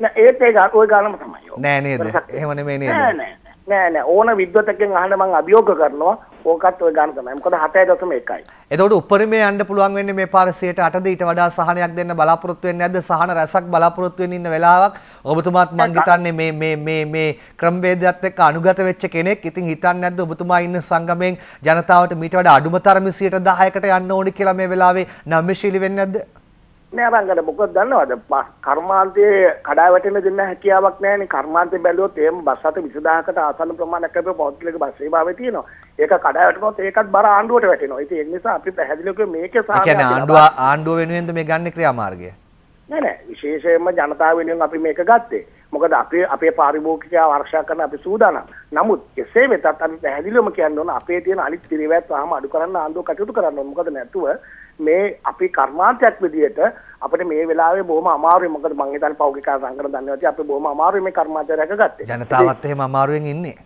නෑ ඒත් ඒ ඔය ගානම තමයි නෑ නේද එහෙම නෙමෙයි නේද නෑ නෑ නෑ නෑ ඕන විද්වතකෙන් අහන්න මම අභියෝග කරනවා ඕකත් ඔය ගණන් තමයි මොකද 7.1යි එතකොට උපරිමයේ යන්න පුළුවන් වෙන්නේ මේ පාර 108ද ඊට වඩා සහනයක් දෙන්න බලාපොරොත්තු වෙන්නේ නැද්ද සහන රැසක් බලාපොරොත්තු වෙන්න ඉන්න වෙලාවක් ඔබතුමාත් මං හිතන්නේ මේ මේ මේ මේ ක්‍රමවේදයත් එක්ක අනුගත වෙච්ච කෙනෙක් ඉතින් හිතන්නේ නැද්ද ඔබතුමා ඉන්න සංගමයෙන් ජනතාවට මීට වඩා අඩුම තරමේ 10%කට යන්න ඕනි කියලා මේ වෙලාවේ නම්‍යශීලී වෙන්නේ නැද්ද නෑරංගට මොකද දන්නවද කර්මාන්තයේ කඩා වැටෙන දෙන්න හැකියාවක් නෑනේ කර්මාන්තේ බැලුවොත් එහෙම බස් අත 20000කට ආසන්න ප්‍රමාණයක් අපේ පෞද්ගලික බස් සේවාවේ තියෙනවා ඒක කඩා වැටුනොත් ඒකත් බර ආණ්ඩුවට වැටෙනවා ඉතින් ඒ නිසා අපි පැහැදිලිව කිව්වේ මේකේ සාහනය කියන්නේ ආණ්ඩුව ආණ්ඩුව වෙනුවෙන්ද මේ ගන්න ක්‍රියාමාර්ගය නෑ නෑ විශේෂයෙන්ම ජනතාව වෙනුවෙන් අපි මේක ගත්තේ මොකද අපේ අපේ පාරිභෝගිකයා ආරක්ෂා කරන අපි සූදානම්. නමුත් එසේ වෙතත් අපි පැහැදිලිවම කියන්න ඕන අපේ තියෙන අනිත් පිරිවැත් වහම අඩු කරන්න ආන්දෝ කටයුතු කරන්න ඕන. මොකද නැතුව මේ අපි කර්මාන්තයක් විදිහට අපිට මේ වෙලාවේ බොහොම අමාරුයි. මොකද මං හිතන්නේ පෞද්ගලික සංකල්ප දන්නේ නැති අපි බොහොම අමාරුයි මේ කර්මාන්තය රැකගත්තේ. ජනතාවත් එහෙම අමාරුවෙන් ඉන්නේ.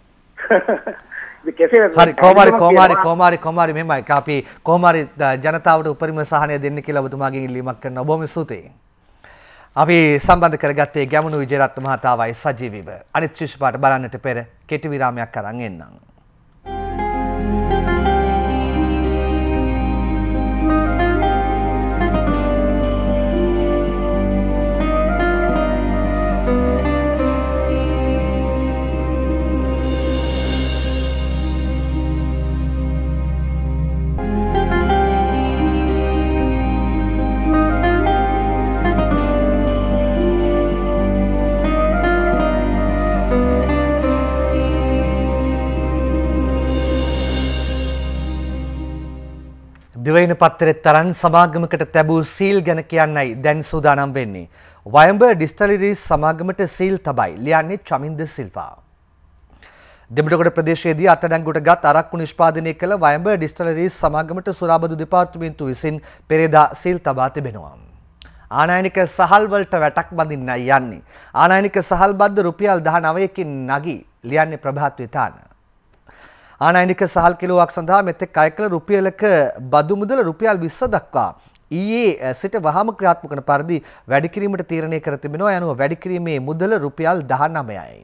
හරි කෝමාරි කෝමාරි කෝමාරි කෝමාරි මෙමයි අපි කෝමාරි ජනතාවට උපරිම සහනය දෙන්න කියලා ඔබතුමාගෙන් ඉල්ලීමක් කරනවා. බොහොම ස්තුතියි. අපි සම්බන්ධ කරගත්තේ ගැමුණු විජයරත්න මහතාවයි සජීවීව. අනිත් ශිෂ්‍යපාට බලන්නට පෙර කෙටි විරාමයක් අරන් එන්නම්. දිවයින පත්තරෙත් තරන් සමාගමකට තැබූ සීල් ගැන කියන්නයි දැන් සූදානම් වෙන්නේ. වයඹ ඩිස්ටලිරිස් සමාගමට සීල් තබයි ලියන්නේ චමින්ද සිල්වා. දෙමටකොට ප්‍රදේශයේදී අත්අඩංගුවට ගත් අරක්කු නිෂ්පාදනය කළ වයඹ ඩිස්ටලරිස් සමාගමට සුරාබදු දෙපාර්තමේන්තුව විසින් පෙරේදා සීල් තබා තිබෙනවා. ආනයනික සහල්වලට වැටක් බඳින්නයි යන්නේ. ආනයනික සහල්බද්ධ රුපියල් 19කින් නගී ලියන්නේ ප්‍රභාත් විතානා. ආනයිනික සහල් කිලෝවක් සඳහා මෙතෙක් අය කළ රුපියලක බදු මුදල රුපියල් 20 දක්වා ඊයේ සිට වහාම ක්‍රියාත්මක කරන පරිදි වැඩි කිරීමට තීරණය කර තිබෙනවා. යනුව වැඩි කිරීමේ මුදල රුපියල් 19යි.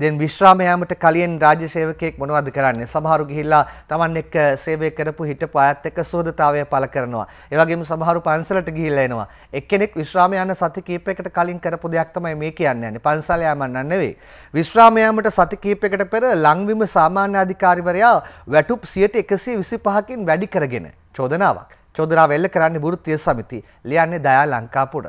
දැන් විශ්‍රාම යාමට කලින් රාජ්‍ය සේවකයෙක් මොනවද කරන්නේ? සමහරු ගිහිල්ලා Taman එක්ක සේවය කරපු හිටපු අයත් එක්ක සෝදතාවය පළ කරනවා. ඒ වගේම සමහරු පන්සලට ගිහිල්ලා එනවා. එක්කෙනෙක් විශ්‍රාම යන සති කිහිපයකට කලින් කරපු දෙයක් තමයි මේ කියන්නේ. පන්සල යාමක් නෙවෙයි. විශ්‍රාම යාමට සති කිහිපයකට පෙර ලංවිම සාමාන්‍ය අධිකාරිවරයා වැටුප් 125කින් වැඩි කරගෙන චෝදනාවක්. චෝදනාව එල්ල කරන්නේ වෘත්තීය සමිති. ලියන්නේ දයා ලංකාපුර.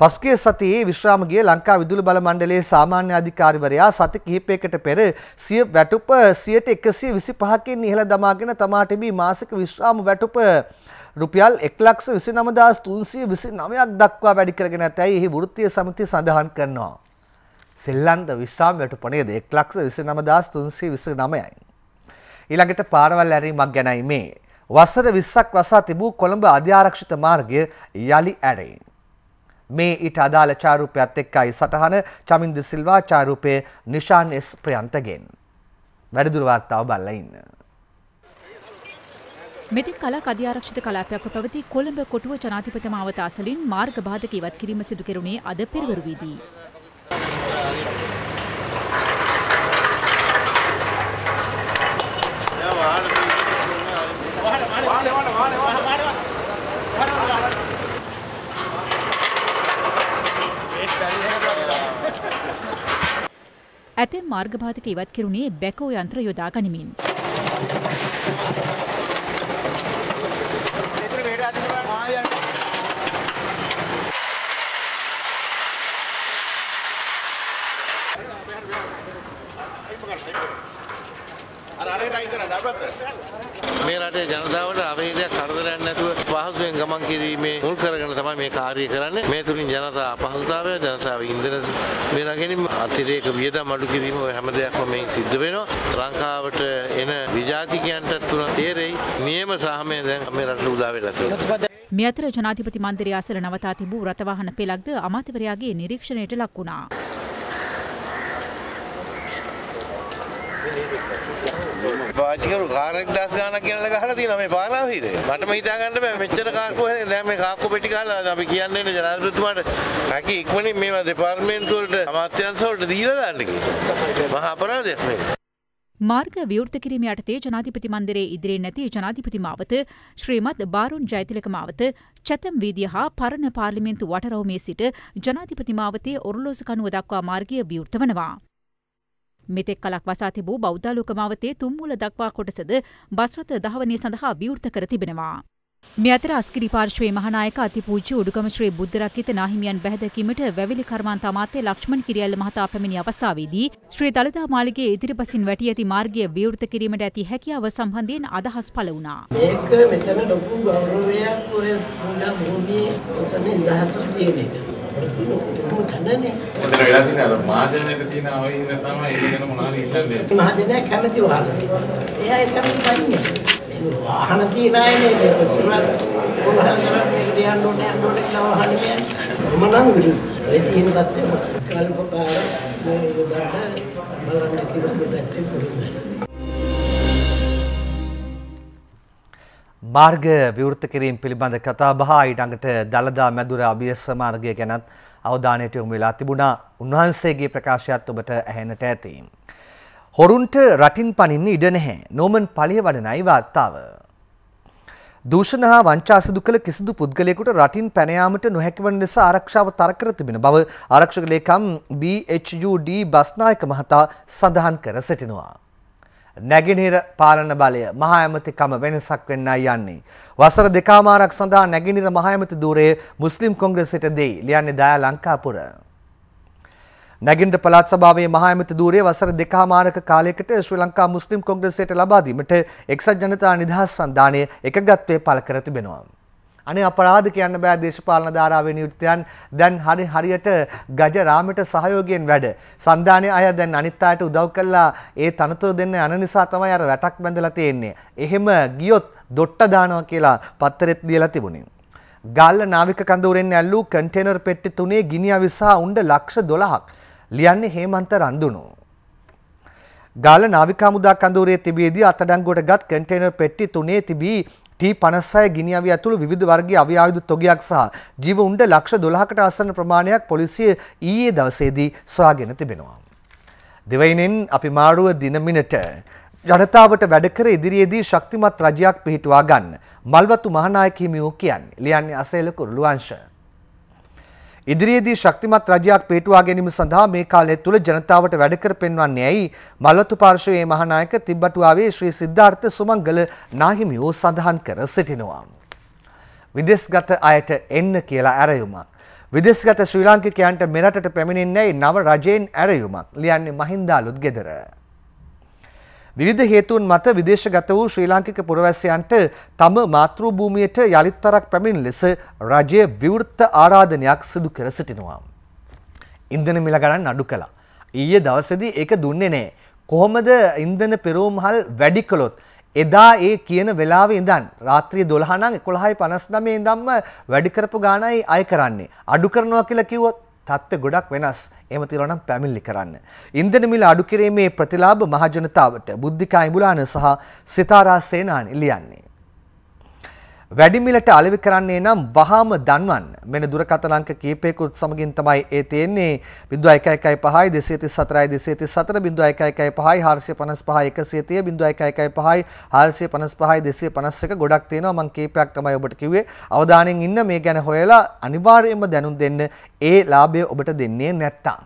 පසුගිය සතියේ විශ්‍රාමගිය ලංකා විදුලි බල මණ්ඩලයේ සාමාන්‍ය අධිකාරිවරයා සති කිහිපයකට පෙර සිය වැටුප 125 කින් ඉහළ දමාගෙන තමා තිබී මාසික විශ්‍රාම වැටුප රුපියල් 129329ක් දක්වා වැඩි කරගෙන ඇතැයි එහි වෘත්තීය සමිතිය සඳහන් කරනවා. සෙල්ලන්ද විශ්‍රාම වැටුප නේද 129329යි. ඊළඟට පාරවල් ඇරීමක් ගැනයි මේ. වසර 20ක් වසා තිබූ කොළඹ අධ්‍යාරක්ෂිත මාර්ගය යලි ඇරේ. මේ ඊට අදාළ චාරූපයත් එක්කයි සටහන චමින්ද සිල්වා චාරූපය නිශාන් එස් ප්‍රයන්තගෙන්. වැඩිදුර වාර්තාව බලලා ඉන්න. මෙතෙක් කලක් අධ්‍යාරක්ෂිත කලාපයක්ව පැවති කොළඹ කොටුව ජනාධිපති මාවත අසලින් මාර්ග බාධක ඉවත් කිරීම සිදු කෙරුණේ අද පෙරවරු වීදී. Yeah, well, ඇතැම් මාර්ගබාධක ඉවත් කෙරුණේ බැකෝ යන්ත්‍ර යොදා ගනිමින්. අර අරකට අයින් කරන්න අපත්තට මේ රටේ ජනතාවට අවහිරයක් කරදරයක් නැතුව පහසුවෙන් ගමන් කිරීමේ මුල් කරගෙන තමයි මේ කාර්යය කරන්නේ. මේ තුලින් ජනතා අපහසුතාවය ජනතාව ඉන්ධන මෙලා ගැනීම අතිරේක වියදම් අඩු කිරීම ඔය හැම දෙයක්ම මේ සිද්ධ වෙනවා. ලංකාවට එන විජාතිකයන්ටත් තුන තේරෙයි. නියම සාමය දැන් මේ රටට උදා වෙලා තියෙනවා. මේ අතර ජනාධිපති මන්දිරය අසල නවතා තිබූ රථවාහන පෙළක්ද අමාත්‍යවරයාගේ නිරීක්ෂණයට ලක් වුණා. පාචිකරු කාරෙක් දස් ගාන කියලා ගහලා තියෙනවා මේ පාරාවීරේ. මටම හිතා ගන්න බෑ මෙච්චර කාර්කෝ නෑ මේ කාක්කෝ පෙටි ගහලා අපි කියන්නේ නේ ජනාධිපතිතුමාට හැකි ඉක්මනින් මේවා දෙපාර්තමේන්තු වලට අමාත්‍යාංශ වලට දීලා දාන්න කියලා. මහා අපරාධයක් මේ. මාර්ග විවෘත කිරීම යටතේ ජනාධිපති මන්දිරේ ඉදිරියෙන් නැති ජනාධිපති මාවත ශ්‍රීමත් බාරුන් ජයතිලක මාවත චැතම් වීදිය හා පරණ පාර්ලිමේන්තු වටරවමේ සිට ජනාධිපති මාවතේ ඔරලෝසු කනුව දක්වා මාර්ගය විවෘත වනවා. මෙතෙක් කලක් වසා තිබූ බෞද්ධාලෝක මාවතේ තුම්මුල දක්වා කොටසද බස්රථ ධාවනය සඳහා විවෘත කර තිබෙනවා. මේ අතර අස්කිරි පාර්ශ්වයේ මහානායක අතිපූජ්‍ය උඩුගම ශ්‍රී බුද්ධරක්කිත නාහිමියන් බැහැදැකීමට වැවිලි කර්මාන්ත අමාත්‍ය ලක්ෂ්මන් කිරියල්ල මහතා පැමිණි අවස්ථාවේදී ශ්‍රී දළදා මාලිගයේ ඉදිරිපසින් වැටි ඇති මාර්ගය විවෘත කිරීමට ඇති හැකියාව සම්බන්ධයෙන් අදහස් පළ වුණා. මේක මෙතන ලොකු ගෞරවයක් ඔය පූජා භූමියේ උතන ඉඳහසක් තියෙන එක. වල තියෙන ඔක්කොම ගණනේ. ඔතන වෙලා තියෙන අර මහජනයට තියෙන අවහිර තමයි ඒක ගැන මොනවාරි හිතන්නේ. මහජනයා කැමති වාහන. එයා ඒක කැමති වන්නේ. මේ වාහන තියන අයනේ මේ පුතුරා කොහොමද මේකට යන්න ඕනේ යන්න ඕනේ කියලා වාහන කියන්නේ. මම නම් විරුද්ධ. ඒ තියෙන தත්ත්වය කල්පකාර මේ උදාහරණ බලන්න කිව්වද පැත්තේ කොහොමද? මාර්ගය විවෘත කිරීම පිළිබඳ කතා බහ ඊටඟට දළදා මැදුර අභියස මාර්ගය ගැනත් අවධානයට යොමු වෙලා තිබුණා. උන්වහන්සේගේ ප්‍රකාශයත් ඔබට ඇහෙන්නට ඇති. හොරුන්ට රටින් පනින්න ඉඩ නැහැ. නෝමන් පලිය වඩනයි වාර්තාව. දූෂණ හා වංචා සිදු කළ කිසිදු පුද්ගලයෙකුට රටින් පැන යාමට නොහැකි වන ලෙස ආරක්ෂාව තර කර තිබෙන බව ආරක්ෂක ලේකම් BHUD බස්නායක මහතා සඳහන් කර සිටිනවා. නැගෙනහිර පාලන බලය මහාඇමතිකම වෙනසක් වෙන්න යන්නේ. වසර දෙකාමාරක් සඳහා නැගෙනහිර මහාඇමති ධූරයේ මුස්ලිම් කොංග්‍රසයට දෙයි ලියන්නේ දයා ලංකාපුර. නැගින්ට පළාත් සභාවේ මහාඇමති ධූරයේ වසර දෙකාමාරක කාලයකට ශ්‍රී ලංකා මුස්ලිම් කොංග්‍රසයට ලබා දීමට එක්සත් ජනතා නිදහස් සන්ධානය එකගත්වයේ පළ කර තිබෙනවා. අනේ අපරාධ කියන්න බෑ දේශපාලන ධාරාවේ නියුක්තයන් දැන් හරි හරියට ගජරාමට සහයෝගයෙන් වැඩ. සන්ධානයේ අය දැන් අනිත් අයට උදව් කළා ඒ තනතුර දෙන්න යන නිසා තමයි අර වැටක් බැඳලා තියෙන්නේ. එහෙම ගියොත් දොට්ට දානවා කියලා පත්තරෙත් දීලා තිබුණේ. ගල්ල නාවික කඳවුරෙන් ඇල්ලූ කන්ටේනර් පෙට්ටි තුනේ ගිනි අවිසා උණ්ඩ ලක්ෂ 12ක්. ලියන්නේ හේමන්ත රන්දුණු. ගාල නාවික හමුදා කඳවුරේ තිබියදී අත්අඩංගුවට ගත් කන්ටේනර් පෙට්ටි තුනේ තිබී T56 ගිනි අවි ඇතුළු විවිධ වර්ගයේ අවි ආයුධ තොගයක් සහ ජීව උණ්ඩ ලක්ෂ 12කට ආසන්න ප්‍රමාණයක් පොලිසිය ඊයේ දවසේදී සොයාගෙන තිබෙනවා. දෙවයිනෙන් අපි මාරුව දිනමිනට ජනතාවට වැඩ කර ඉදිරියේදී ශක්තිමත් රජයක් පිහිටුවා ගන්න මල්වතු මහනායක හිමියෝ කියන්නේ ලියන්නේ අසේල කුරුළුවංශ ඉදිරියේදී ශක්තිමත් රජයක් පිටුවා ගැනීම සඳහා මේ කාලය තුල ජනතාවට වැඩකර පෙන්වන්නේ ඇයි මල්වතු පාර්ශවයේ මහානායක තිබ්බටුවාවේ ශ්‍රී සිද්ධාර්ථ සුමංගල නාහිමියෝ සඳහන් කර සිටිනවා. විදේශගත අයට එන්න කියලා ඇරයුමක්. විදේශගත ශ්‍රී ලාංකිකයන්ට මෙරටට පැමිණෙන්නේ නව රජයෙන් ඇරයුමක්. ලියන්නේ මහින්දාලුත් ගෙදර. විවිධ හේතුන් මත විදේශගත වූ ශ්‍රී ලාංකික පුරවැසියන්ට තම මාතෘ භූමියට යලිත්තරක් පැමිණි ලෙස රජය විවෘත ආරාධනයක් සිදු කර සිටිනවා. ඉන්ධන මිල ගණන් අඩු කළා. ඊයේ දවසේදී ඒක දුන්නේ නැහැ. කොහොමද ඉන්ධන පෙරෝමහල් වැඩි කළොත් එදා ඒ කියන වෙලාව ඉඳන් රාත්‍රිය 12 නම් 11:59 ඉඳන්ම වැඩි කරපු ගාණයි අය කරන්නේ. අඩු කරනවා කියලා කිව්වොත් තත්ත්ව ගොඩක් වෙනස් එහෙම තියනවා නම් පැමිණිලි කරන්න. ඉන්ධන මිල අඩු කිරීමේ ප්‍රතිලාභ මහජනතාවට බුද්ධිකා ඉඹුලාන සහ සිතාරා සේනානි ලියන්නේ. වැඩිමිලට අලෙවි කරන්නේ නම් වහාම දන්වන්න. මෙන්න දුරකථන අංක කීපයකුත් සමගින් තමයි ඒ තියෙන්නේ 0115 234 234 0115 455 130 0115 455 251 ගොඩක් තියෙනවා මම කීපයක් තමයි ඔබට කිව්වේ. අවධානයෙන් ඉන්න මේ ගැන හොයලා අනිවාර්යයෙන්ම දැනුම් දෙන්න ඒ ලාභය ඔබට දෙන්නේ නැත්තම්.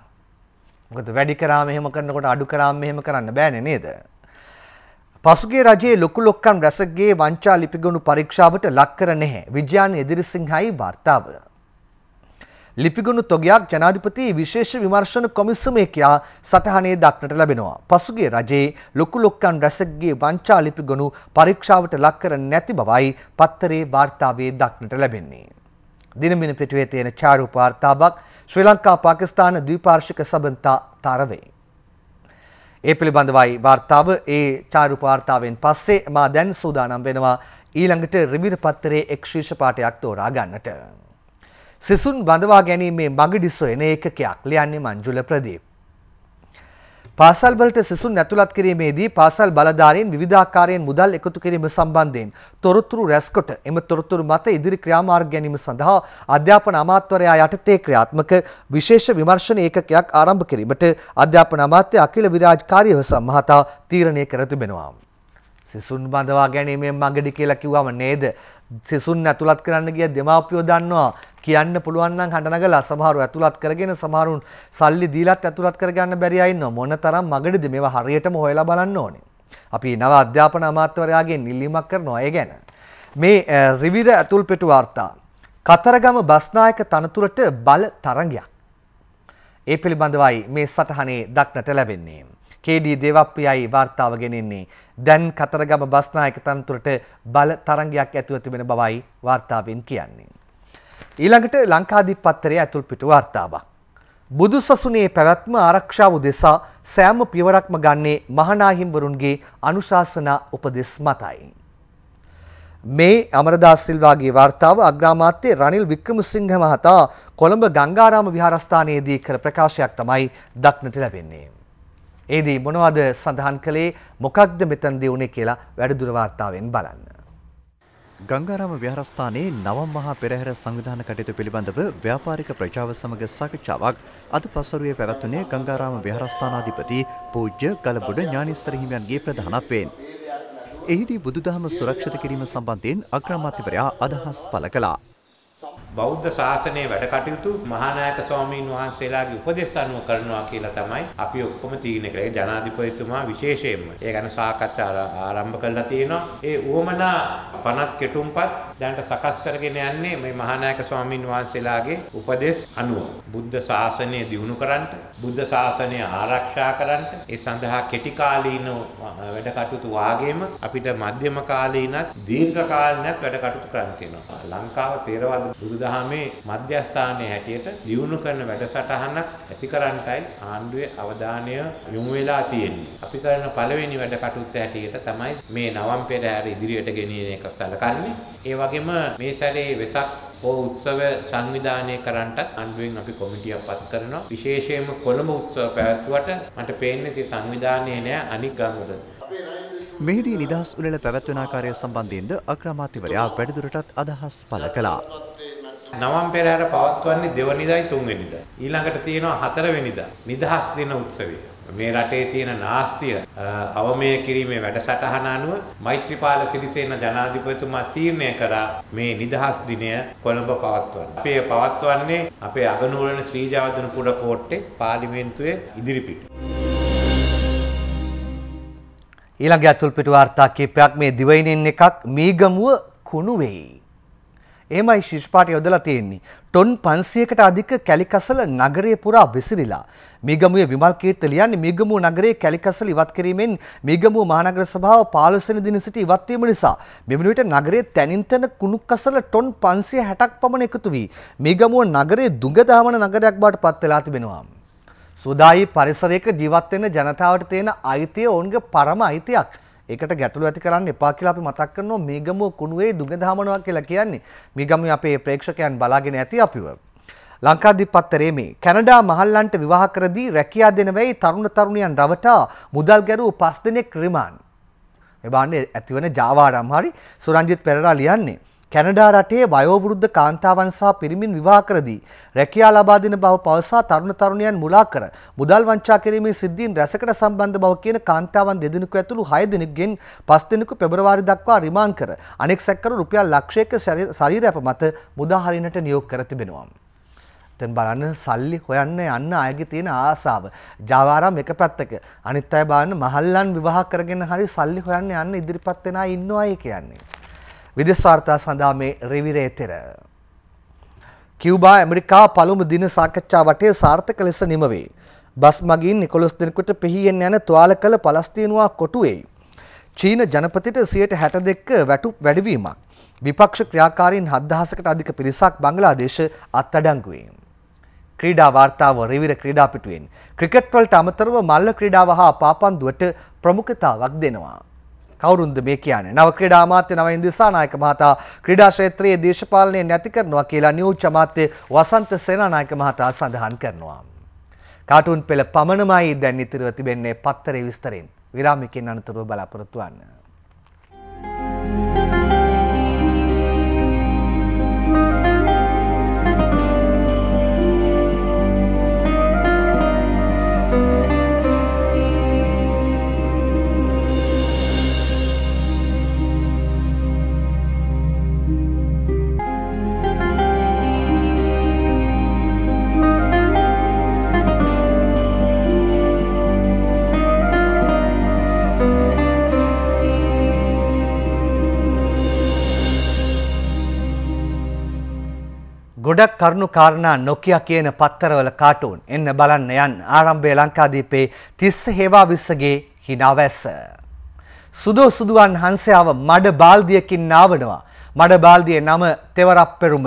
මොකද වැඩි කරාම එහෙම කරනකොට අඩු කරාම එහෙම කරන්න බෑනේ නේද? පසුගේ රජයේ ලොකු ලොක්කම් රැසගේ වංචා ලිපිගොනු පරීක්ෂාවට ලක් කර නැහැ. විජයාන එදිරිසිංහයි වාර්තාව. ලිපිගුණු තොගයක් ජනාධිපති විශේෂ විමර්ශන කොමිසමේකයා සටහනේ දක්නට ලැබෙනවා. පසුගේ රජයේ ලොකු ලොක්කන් රැසක්ගේ වංචා ලිපිගුණු පරීක්ෂාවට ලක්කර නැති බවයි පත්තරේ වාර්තාවේ දක්නට ලැබෙන්නේ. දිනමින පිටුවේ තියෙන චාරු වාර්තාවක් ශ්‍රී ලංකා පාකිස්තාන ද්විපාර්ශික සබඳතා තරවේ. ඒ පිළිබඳවයි වාර්තාව ඒ චාරුප වාර්තාවෙන් පස්සේ මා දැන් සූදානම් වෙනවා ඊළඟට රිමිර පත්තරේ එක් ශීර්ෂ පාඨයක් තෝරා ගන්නට. සිසුන් බඳවා ගැනීමේ මග ඩිසොයන ඒකකයක් ලියන්නේ මංජුල ප්‍රදීප්. පාසල් වලට සිසුන් ඇතුළත් කිරීමේදී පාසල් බලධාරීන් විවිධාකාරයෙන් මුදල් එකතු කිරීම සම්බන්ධයෙන් තොරතුරු රැස්කොට එම තොරතුරු මත ඉදිරි ක්‍රියාමාර්ග ගැනීම සඳහා අධ්‍යාපන අමාත්‍යවරයා යටතේ ක්‍රියාත්මක විශේෂ විමර්ශන ඒකකයක් ආරම්භ කිරීමට අධ්‍යාපන අමාත්‍ය අකිල විරාජ් කාර්යවසම් මහතා තීරණය කර තිබෙනවා. සිසුන් බඳවා ගැනීමෙන් මඟඩි කියලා කිව්වම නේද සිසුන් ඇතුළත් කරන්න ගිය දෙමාපියෝ දන්නවා කියන්න පුළුවන් නම් හඬනගලා සමහරව ඇතුළත් කරගෙන සමහරුන් සල්ලි දීලත් ඇතුළත් කරගන්න බැරි අය ඉන්නවා මොනතරම් මඟඩිද මේවා හරියටම හොයලා බලන්න ඕනේ අපි නව අධ්‍යාපන අමාත්‍යවරයාගෙන් නිල්ලීමක් කරනවා ඒ ගැන මේ රිවිර ඇතුල් පිටු වාර්තා කතරගම බස්නායක තනතුරට බල තරගයක් ඒ පිළිබඳවයි මේ සටහනේ දක්නට ලැබෙන්නේ කේඩී දේවප්‍රියයි වාර්තාව ගෙනෙන්නේ. දැන් කතරගම බස්නායක තනතුරට බල තරංගයක් ඇතුව තිබෙන බවයි වාර්තාවෙන් කියන්නේ. ඊළඟට ලංකාදීප පත්තරය ඇතුල් පිටු වාර්තාවක්. බුදුසසුනේ පැවැත්ම ආරක්ෂාව දෙසා සෑම පියවරක්ම ගන්නේ මහනාහිම්වරුන්ගේ අනුශාසනා උපදෙස් මතයි. මේ අමරදාස් සිල්වාගේ වාර්තාව අග්‍රාමාත්‍ය රනිල් වික්‍රමසිංහ මහතා කොළඹ ගංගාරාම විහාරස්ථානයේදී කළ ප්‍රකාශයක් තමයි දක්නට ලැබෙන්නේ. ඒදී මොනවද සඳහන් කළේ මොකක්ද මෙතන්දී වුණේ කියලා වැඩිදුර වාර්තාවෙන් බලන්න. ගංගාරාම විහාරස්ථානයේ නවම් මහා පෙරහැර සංවිධාන කටයුතු පිළිබඳව ව්‍යාපාරික ප්‍රජාව සමග සාකච්ඡාවක් අද පසරුවේ පැවැත්වුණේ ගංගාරාම විහාරස්ථානාධිපති පූජ්‍ය ගලබොඩ ඥානීස්තර හිමියන්ගේ ප්‍රධානත්වයෙන්. එහිදී බුදුදහම සුරක්ෂිත කිරීම සම්බන්ධයෙන් අග්‍රාමාත්‍යවරයා අදහස් පළ කළා. බෞද්ධ ශාසනයේ වැඩ කටයුතු මහානායක ස්වාමීන් වහන්සේලාගේ උපදෙස් අනුව කරනවා කියලා තමයි අපි ඔක්කොම තීරණය කළේ. ඒ ජනාධිපතිතුමා විශේෂයෙන්ම ඒ ගැන සාකච්ඡා ආරම්භ කළා තියෙනවා. ඒ උවමනා පනත් කෙටුම්පත් දැනට සකස් කරගෙන යන්නේ මේ මහානායක ස්වාමීන් වහන්සේලාගේ උපදෙස් අනුව. බුද්ධ ශාසනය දියුණු කරන්නට, බුද්ධ ශාසනය ආරක්ෂා කරන්නට, ඒ සඳහා කෙටි කාලීන වැඩ කටයුතු වාගේම අපිට මධ්‍යම කාලීනත් දීර්ඝ කාලීනත් වැඩ කටයුතු කරන්න තියෙනවා. ලංකාව තේරවාද බුදු දහමේ මධ්‍යස්ථානයේ හැටියට දියුණු කරන වැඩසටහනක් ඇතිකරන්ටයි ආණ්ඩුවේ අවධානය යොමු වෙලා තියෙන්නේ. අපි කරන පළවෙනි වැඩ කටයුත්ත හැටියට තමයි මේ නවම් පෙරහැර ඉදිරියට ගෙනියන එක සැලකන්නේ. ඒ වගේම මේ සැරේ වෙසක් ඕ උත්සව සංවිධානය කරන්නට අන්ඩුවෙන් අපි කොමිටියක් පත් කරනවා. විශේෂයෙන්ම කොළඹ උත්සව පැවැත්වුවට මට පේන්නේ ති සංවිධානය නෑ අනික් ගංගවල. මෙහිදී නිදහස් උළෙල පැවැත්වෙන ආකාරය සම්බන්ධයෙන්ද අග්‍රාමාත්‍යවරයා වැඩිදුරටත් අදහස් පළ කළා. නවම් පෙරහැර පවත්වන්නේ දෙවනිදායි තුන්වෙනිදා. ඊළඟට තියෙනවා හතරවෙනිදා නිදහස් දින උත්සවය. මේ රටේ තියෙන නාස්තිය අවමය කිරීමේ වැඩසටහන අනුව මෛත්‍රීපාල සිරිසේන ජනාධිපතිතුමා තීරණය කරා මේ නිදහස් දිනය කොළඹ පවත්වන්න. අපේ පවත්වන්නේ අපේ අගනුවරණ ශ්‍රීජාවදන පුඩ කෝට්ටේ පාර්ලිමේන්තුවේ ඉදිරිපිට. ඊළඟ අතුල්පිට වාර්තා කීපයක් මේ දිවයිනෙන් එකක් මීගමුව කුණුවෙයි. එමයි ශිෂ්පාට යොදලා තියෙන්නේ. ටොන් 500කට අධික කැලිකසල නගරය පුරා විසිරිලා. මීගමුවේ විමල් කීර්ත ලියන්නේ මීගමුව නගරයේ කැලිකසල ඉවත් කිරීමෙන් මීගමුව මහනගර සභාව 15 වෙනි දින සිට ඉවත් වීම නිසා මෙම විට නගරයේ තැනින් තැන කුණු කසල ටොන් 560ක් පමණ එකතු වී මීගමුව නගරයේ දුඟ දහමන නගරයක් බවට පත් වෙලා තිබෙනවා. සුදායි පරිසරයක ජීවත් වෙන ජනතාවට තියෙන අයිතිය ඔවුන්ගේ පරම අයිතියක්. ඒකට ගැටලු ඇති කරන්න එපා කියලා අපි මතක් කරනවා මීගමුව කුණුවේ දුගඳ හමනවා කියලා කියන්නේ. මීගමුවේ අපේ ප්‍රේක්ෂකයන් බලාගෙන ඇති අපිව. ලංකාදීප පත්තරේ මේ කැනඩා මහල්ලන්ට විවාහ කරදී රැකියා දෙන වෙයි තරුණ තරුණියන් රවටා මුදල් ගැරූ 5 දිනක් රිමාන්ඩ්. මේ බාන්නේ ඇතිවන ජාවාරම් හරි සුරංජිත් පෙරේරා ලියන්නේ. කැනඩා රටේ වයෝවෘද්ධ කාන්තාවන් සහ පිරිමින් විවාහ කරදී රැකියා ලබා දෙන බව පවසා තරුණ තරුණියන් මුලා කර මුදල් වංචා කිරීමේ සිද්ධීන් රැසකට සම්බන්ධ බව කියන කාන්තාවන් දෙදෙනෙකු ඇතුළු 6 දෙනෙක්ගෙන් 5 දෙනෙකු පෙබරවාරි දක්වා රිමාන්ඩ් කර අනෙක් සැකකරු රුපියල් ලක්ෂයක ශරීර අප මත මුදා හරිනට නියෝග කර තිබෙනවා. දැන් බලන්න සල්ලි හොයන්න යන්න අයගේ තියෙන ආසාව. ජාවාරම් එක පැත්තක අනිත් අය බලන්න මහල්ලන් විවාහ කරගෙන හරි සල්ලි හොයන්න යන්න ඉදිරිපත් වෙනා ඉන්නවා කියන්නේ. විදෙස්වාර්තා සඳහා මේ රෙවිරේ තෙර. කියවබා ඇමරිකා පළමු දින සාකච්ඡා වටය සාර්ථක ලෙස නිමවේ. බස් මගින් නිකොලොස් දෙනකුට පිහියෙන් යන තුවාල කළ පලස්තිීනවා කොටුවෙයි. චීන ජනපතිට සියයට හැට දෙක්ක වැටුප් වැඩවීමක්. විපක්ෂ ක්‍රියාකාරීන් හද්දහසකට අධික පිරිසක් බංගලාදේශ අත්තඩංගුවීම්. ක්‍රීඩා වාර්තාව රිවිර ක්‍රීඩා පිටුවෙන්. ක්‍රිකට්වලට අමතරව මල්ල ක්‍රීඩාව හා පාපන්දුවට ප්‍රමුඛතාවක් දෙනවා. කවුරුන්ද මේ කියන්නේ? නව ක්‍රීඩා අමාත්‍ය නවින් දිසානායක මහතා ක්‍රීඩා ක්ෂේත්‍රයේ දේශපාලනය නැති කරනවා කියලා නියෝජ්‍ය අමාත්‍ය වසන්ත සේනානායක මහතා සඳහන් කරනවා. කාටුන් පෙළ පමණමයි දැන් ඉතිරිව තිබෙන්නේ පත්තරේ විස්තරෙන්. විරාමිකෙන් අනතුරුව බලාපොරොත්තු වන්න. ගොඩක් කරුණු කාරණා නොකිය කියන පත්තරවල කාටුන් එන්න බලන්න යන් ආරම්භය ලංකාදීපේ තිස්ස හේවා විස්සගේ හිනාවැස්ස. සුදෝ සුදුවන් හන්සයාව මඩ බාල්දියකින් නාවනවා. මඩ බාල්දිය නම තෙවරප්පෙරුම.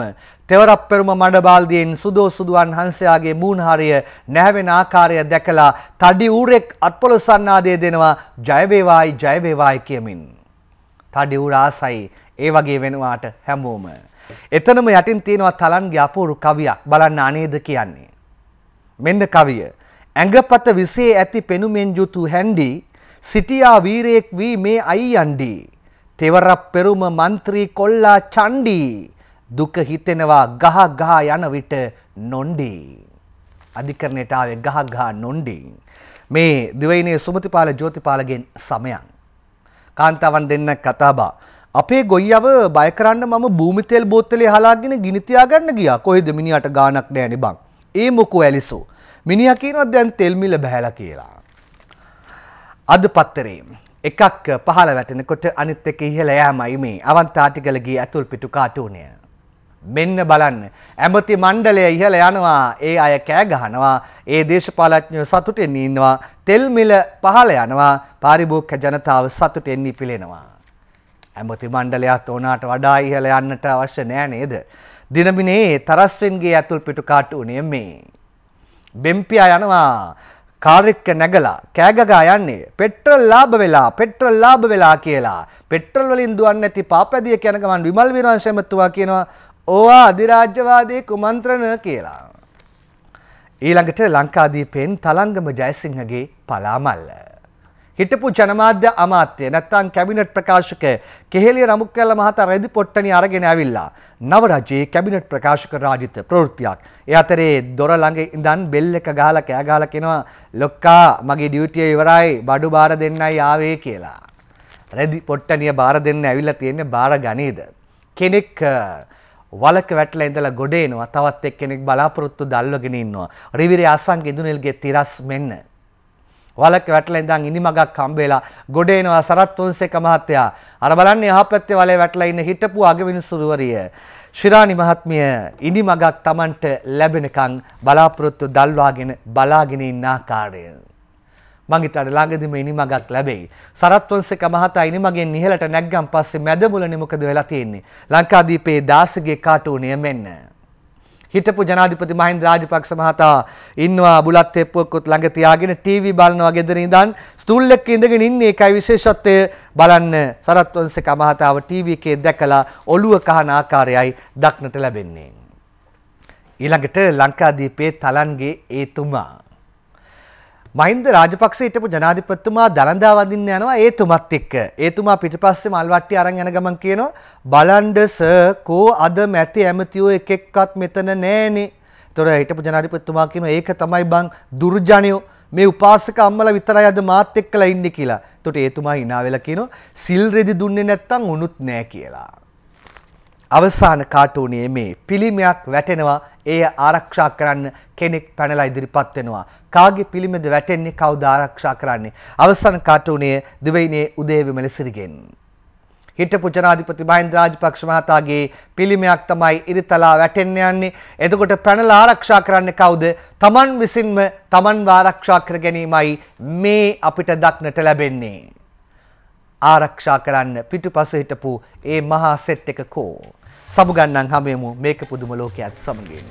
තෙවරප්පෙරුම මඩ බාල්දියෙන් සුදෝ සුදුවන් හන්සයාගේ මූුණහාරය නැහැවෙන ආකාරය දැකලා තඩි ඌරෙක් අත්පොල සන්නාදය දෙනවා ජයවේවායි ජයවේවායි කියමින්. තඩි ඌරාසයි ඒ වගේ වෙනවාට හැමෝම. එතනම යටින් තියෙනවා තලන්ගේ අපූරු කවියක් බලන්න අනේද කියන්නේ. මෙන්න කවිය. ඇඟපත විසේ ඇති පෙනුමෙන් යුතු හැන්ඩි සිටියා වීරයෙක් වී මේ අයියන්ඩි. තෙවරක් පෙරුම මන්ත්‍රී කොල්ලා චණ්ඩී දුක හිතෙනවා ගහ ගහ යන විට නොන්ඩී. අධිකරණයට ආවේ ගහ ගහ නොන්ඩී. මේ දිවයිනේ සුමතිපාල ජෝතිපාලගෙන් සමයන්. කාන්තාවන් දෙන්න කතාබා. අපේ ගොයියව බය කරන්න මම භූමිතෙල් බෝතලේ හලාගෙන ගිනිතියා ගන්න ගියා කොහෙද මිනිහට ගානක් නෑනේ බං. ඒ මොකෝ ඇලිසෝ. මිනිහා කියනවා දැන් තෙල් මිල බහැලා කියලා. අද පත්තරේ එකක් පහළ වැටෙනකොට අනිත් එක ඉහළ යෑමයි මේ අවන්තාටිකලගේ ඇතුල් පිටු කාටුනය. මෙන්න බලන්න ඇමති මණ්ඩලය ඉහළ යනවා ඒ අය කෑ ගහනවා ඒ දේශපාලඥයෝ සතුටෙන් ඉන්නවා තෙල් මිල පහළ යනවා පාරිභෝගික ජනතාව සතුටෙන් ඉපිලෙනවා ඇමති මණ්ඩලයක්ත් ඕනාට වඩා ඉහළ යන්නට අවශ්‍ය නෑ නේද. දිනමිනේ තරස්වෙන්ගේ ඇතුල් පිටු කාටු නෙමේ. බෙම්පියා යනවා කාරික්ක නැගලා කෑගගා යන්නේ පෙට්‍රල් ලාභ වෙලා පෙට්‍රල් ලාභ වෙලා කියලා පෙට්‍රල් වලින් දුවන්නේ නැති පාපැදිය කියන ගමන් විමල් විරංශ එමතුමා කියනවා ඕවා අධිරාජ්‍යවාදී කුමන්ත්‍රණ කියලා. ඊළඟට ලංකාදීපෙන් තලංගම ජයසිංහගේ පලාමල්ල. හිටපු ජනමාධ්‍ය අමාත්‍ය නැත්තං කැබිනට් ප්‍රකාශක කෙහෙලිය රමුක්කැල්ල මහතා රැදි පොට්ටනි අරගෙන ඇවිල්ලා නවරජයේ කැබිනට් ප්‍රකාශක රාජිත ප්‍රවෘත්තියක්. ඒ අතරේ දොර ළඟ ඉඳන් බෙල් එක ගහලා කෑ ගහලා කෙනවා ලොක්කා මගේ ඩියුටිය ඉවරයි බඩු බාර දෙන්නයි ආවේ කියලා. රැදි පොට්ටනිය බාර දෙන්න ඇවිල්ලා තියෙන්නේ බාර ගනේද. කෙනෙක් වලක වැටලා ඉඳලා ගොඩ එනවා තවත් එක්කෙනෙක් බලාපොරොත්තු දල්වගෙන ඉන්නවා. රිවිරේ ආසංග ඉදුනෙල්ගේ තිරස් මෙන්න වලක වැටලා ඉඳන් ඉනි මගක් හම්බ වෙලා ගොඩ එනවා සරත් වංශේක මහත්තයා. අර බලන්නේ යහපැත්තේ වලේ වැටලා ඉන්න හිටපු අගවිනිසුරුවරිය. ශිරාණි මහත්මිය ඉනි මගක් Tamanට ලැබෙනකන් බලාපොරොත්තු දල්වාගෙන බලාගෙන ඉන්න ආකාරය. මං හිතන්නේ ළඟදිම ඉනි මගක් ලැබෙයි. සරත් වංශේක මහතා ඉනි මගෙන් ඉහළට නැග්ගන් පස්සේ මැද මුලනේ මොකද වෙලා තියෙන්නේ? ලංකාදීපේ දාසගේ කාටුනිය මෙන්න. හිටපු ජනාධිපති මහින්ද රාජපක්ෂ මහතා ඉන්නවා බුලත් තෙප්පුවකුත් ළඟ තියාගෙන ටීවී බලනවා ගෙදර ඉඳන් ස්ටූල් එකක ඉඳගෙන ඉන්නේ ඒකයි විශේෂත්වය බලන්න සරත් වංශක මහතාව ටීවී එකේ දැකලා ඔළුව කහන ආකාරයයි දක්නට ලැබෙන්නේ ඊළඟට ලංකාදීපේ තලන්ගේ ඒතුමා මහින්ද රාජපක්ෂ හිටපු ජනාධිපතිතුමා දළදා වදින්න යනවා ඒතුමත් එක්ක. ඒතුමා පිටිපස්සේ මල්වට්ටිය අරන් යන ගමන් කියනවා බලන්ඩ සර් කෝ අද මැති ඇමතියෝ එක එක්කත් මෙතන නෑනේ. එතකොට හිටපු ජනාධිපතිතුමා කියනවා ඒක තමයි බං දුර්ජනයෝ මේ උපාසක අම්මලා විතරයි අද මාත් එක්කලා ඉන්නේ කියලා. එතකොට ඒතුමා hina වෙලා කියනවා සිල් රෙදි දුන්නේ නැත්තම් උනුත් නෑ කියලා. අවසාන කාටූනයේ මේ පිළිමයක් වැටෙනවා ඒ ආරක්ෂා කරන්න කෙනෙක් පැනලා ඉදිරිපත් වෙනවා. කාගේ පිළිමද වැටෙන්නේ කවුද ආරක්ෂා කරන්නේ? අවසාන කාටූනයේ දිවයිනේ උදේවිම ලසිරිගෙන්. හිටපු ජනාධිපති මහින්ද රාජපක්ෂ මහතාගේ පිළිමයක් තමයි ඉරිතලා වැටෙන්න යන්නේ. එතකොට පැනලා ආරක්ෂා කරන්නේ කවුද? Taman විසින්ම Taman ආරක්ෂා කර ගැනීමයි මේ අපිට දක්නට ලැබෙන්නේ. ආරක්ෂා කරන්න පිටුපස හිටපු ඒ මහා සෙට් එක කෝ. සමුගන්නම් හැමෙමු මේක පුදුම ලෝකයක් සමගින්.